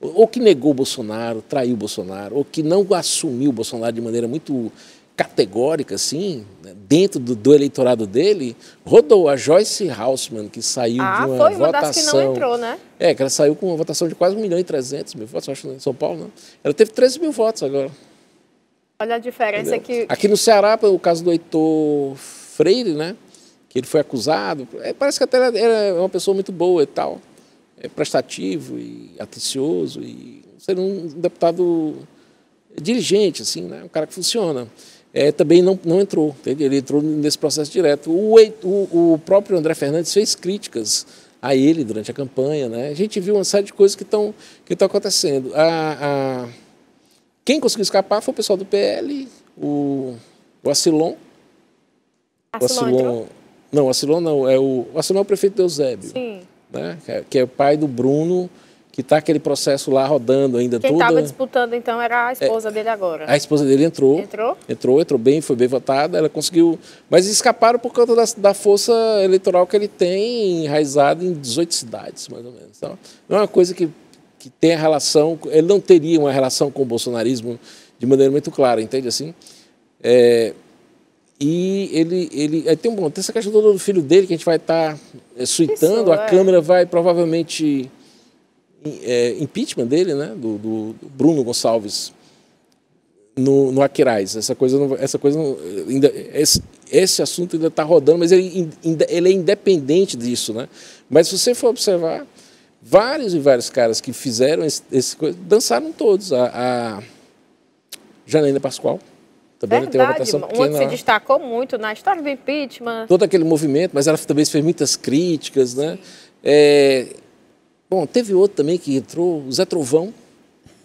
ou que negou o Bolsonaro, traiu o Bolsonaro, ou que não assumiu o Bolsonaro de maneira muito categórica, assim, né, dentro do, do eleitorado dele, rodou a Joyce Hausman, que saiu ah, de uma foi uma votação... das que não entrou, né? É, que ela saiu com uma votação de quase 1 milhão e 300 mil votos, acho, em São Paulo, não? Né? Ela teve 13 mil votos agora. Olha a diferença aqui. que... Aqui no Ceará, o caso do Heitor Freire, né? Que ele foi acusado, é, parece que até era uma pessoa muito boa e tal é, prestativo e atencioso e ser um deputado dirigente, assim, né? um cara que funciona. É, também não, não entrou, ele entrou nesse processo direto. O, o, o, próprio André Fernandes fez críticas a ele durante a campanha. Né? A gente viu uma série de coisas que estão que tão acontecendo. A, a... Quem conseguiu escapar foi o pessoal do PL, o, o Acilon. Acilon o não, o Acilon não, é o, o Acilon é o prefeito de Eusébio. Sim né? É, que é o pai do Bruno, que está aquele processo lá rodando ainda Quem estava disputando, então, era a é, esposa é, dele agora. A esposa dele entrou. Entrou? Entrou, entrou bem, foi bem votada, ela conseguiu... Mas escaparam por conta da, da força eleitoral que ele tem enraizada em 18 cidades, mais ou menos. Então, não é uma coisa que, que tem a relação... Ele não teria uma relação com o bolsonarismo de maneira muito clara, entende assim? É, e ele, ele é, tem, um, tem essa questão toda do filho dele que a gente vai estar tá, é, suitando, Isso, a é. vai provavelmente é, impeachment dele, né? Do, do, do Bruno Gonçalves no, no Aquiraz. Essa coisa não, essa coisa não, ainda, esse, esse assunto ainda está rodando, mas ele, ele é independente disso, né? Mas se você for observar, vários e vários caras que fizeram esse, esse dançaram todos. A, a Pascoal também Verdade, não tem uma pequena. Uma que se né? destacou muito na história do impeachment. Todo aquele movimento, mas ela também fez muitas críticas, né? É... Bom, teve outro também que entrou, o Zé Trovão.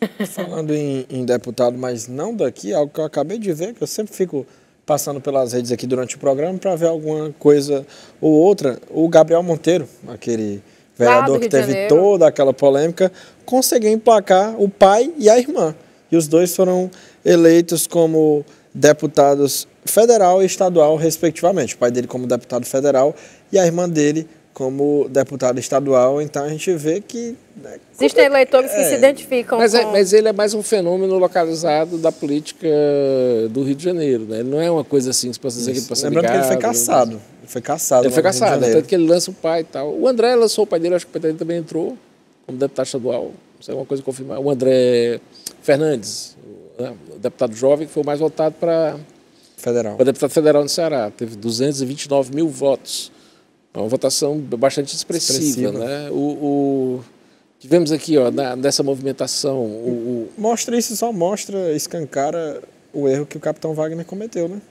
Falando em, em, deputado, mas não daqui, é algo que eu acabei de ver, que eu sempre fico passando pelas redes aqui durante o programa para ver alguma coisa ou outra. O Gabriel Monteiro, aquele vereador que teve toda aquela polêmica, conseguiu emplacar o pai e a irmã. E os dois foram eleitos como deputados federal e estadual, respectivamente. O pai dele como deputado federal e a irmã dele como deputado estadual. Então a gente vê que. Né, Existem é, eleitores é, que se identificam. Mas, é, com... é, mas ele é mais um fenômeno localizado da política do Rio de Janeiro. Né? Ele não é uma coisa assim que se possa dizer Lembrando ligado, que ele foi né? caçado. Ele foi caçado. Ele foi caçado, tanto que ele lança o pai e tal. O André lançou o pai dele, acho que o pai dele também entrou como deputado estadual. Isso é uma coisa confirmada. O André Fernandes, né, deputado jovem que foi o mais votado para federal. Para deputado federal no Ceará, teve 229 mil votos. É uma votação bastante expressiva, expressiva. né? O, o, tivemos aqui, ó, na, nessa movimentação, o, o... mostra isso só mostra escancara o erro que o capitão Wagner cometeu, né?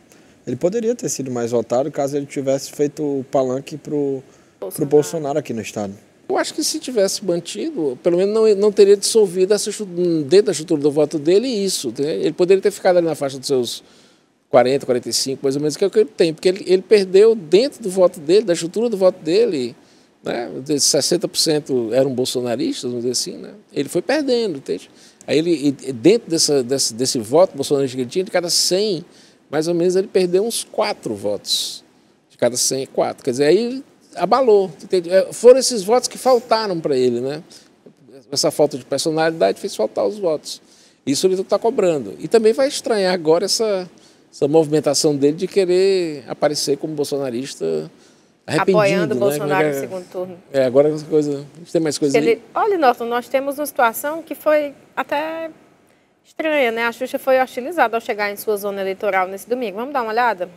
Ele poderia ter sido mais votado caso ele tivesse feito o palanque o Bolsonaro, Bolsonaro aqui no estado. Eu acho que se tivesse mantido, pelo menos não, não teria dissolvido essa, dentro da estrutura do voto dele isso. Né? Ele poderia ter ficado ali na faixa dos seus 40, 45, mais ou menos, que é o que ele tem, porque ele, ele perdeu dentro do voto dele, da estrutura do voto dele, né? 60% eram bolsonaristas, vamos dizer assim, né? ele foi perdendo, entende? Aí ele, dentro dessa, desse, desse voto bolsonarista que ele tinha, de cada 100, mais ou menos ele perdeu uns 4 votos, de cada 100 4. Quer dizer, aí abalou. É, foram esses votos que faltaram para ele, né? Essa falta de personalidade fez faltar os votos. Isso ele está cobrando. E também vai estranhar agora essa, essa movimentação dele de querer aparecer como bolsonarista arrependido. Apoiando o né? Bolsonaro é, é, no segundo turno. É, agora essa coisa. A gente tem mais coisa ele, Olha, Norton, nós temos uma situação que foi até estranha, né? A Xuxa foi hostilizada ao chegar em sua zona eleitoral nesse domingo. Vamos dar uma olhada?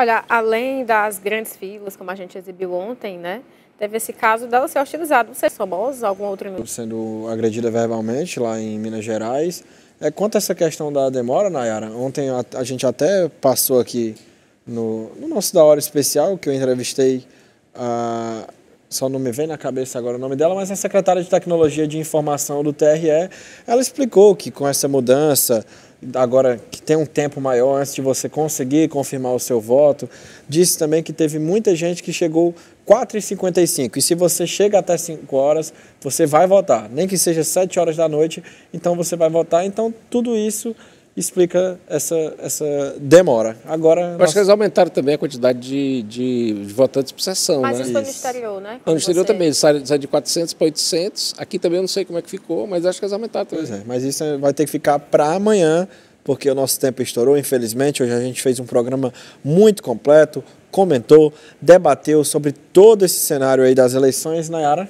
Olha, além das grandes filas, como a gente exibiu ontem, né? Teve esse caso dela ser hostilizada. Você é famosa, algum outro... Sendo agredida verbalmente lá em Minas Gerais. É, quanto a essa questão da demora, Nayara, ontem a, a gente até passou aqui no, no, nosso Da Hora Especial, que eu entrevistei a... Só não me vem na cabeça agora o nome dela, mas a secretária de Tecnologia de Informação do TRE, ela explicou que com essa mudança agora que tem um tempo maior antes de você conseguir confirmar o seu voto. Disse também que teve muita gente que chegou 4h55. E se você chega até 5 horas, você vai votar. Nem que seja 7 horas da noite, então você vai votar. Então, tudo isso explica essa, essa demora. Agora. Acho nós... que eles aumentaram também a quantidade de, de, de votantes por sessão. Mas né? isso foi no exterior, né? no exterior você... também, sai, sai de 400 para 800. Aqui também eu não sei como é que ficou, mas acho que eles aumentaram também. Pois é, mas isso é, vai ter que ficar para amanhã, porque o nosso tempo estourou, infelizmente. Hoje a gente fez um programa muito completo, comentou, debateu sobre todo esse cenário aí das eleições, Nayara.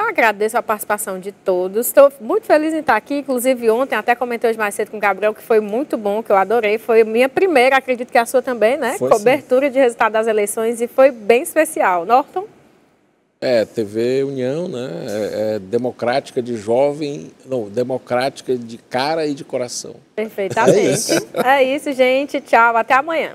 Eu agradeço a participação de todos. Estou muito feliz em estar aqui. Inclusive, ontem até comentei hoje mais cedo com o Gabriel, que foi muito bom, que eu adorei. Foi minha primeira, acredito que a sua também, né? Foi, Cobertura sim. de resultado das eleições e foi bem especial. Norton? É, TV União, né? É, é democrática de jovem, não, democrática de cara e de coração. Perfeitamente. é isso, é isso gente. Tchau, até amanhã.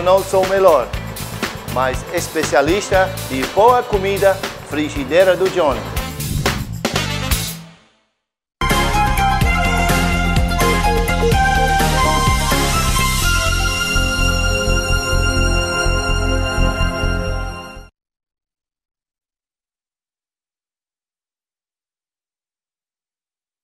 eu não sou o melhor, mas especialista de boa comida, frigideira do Johnny.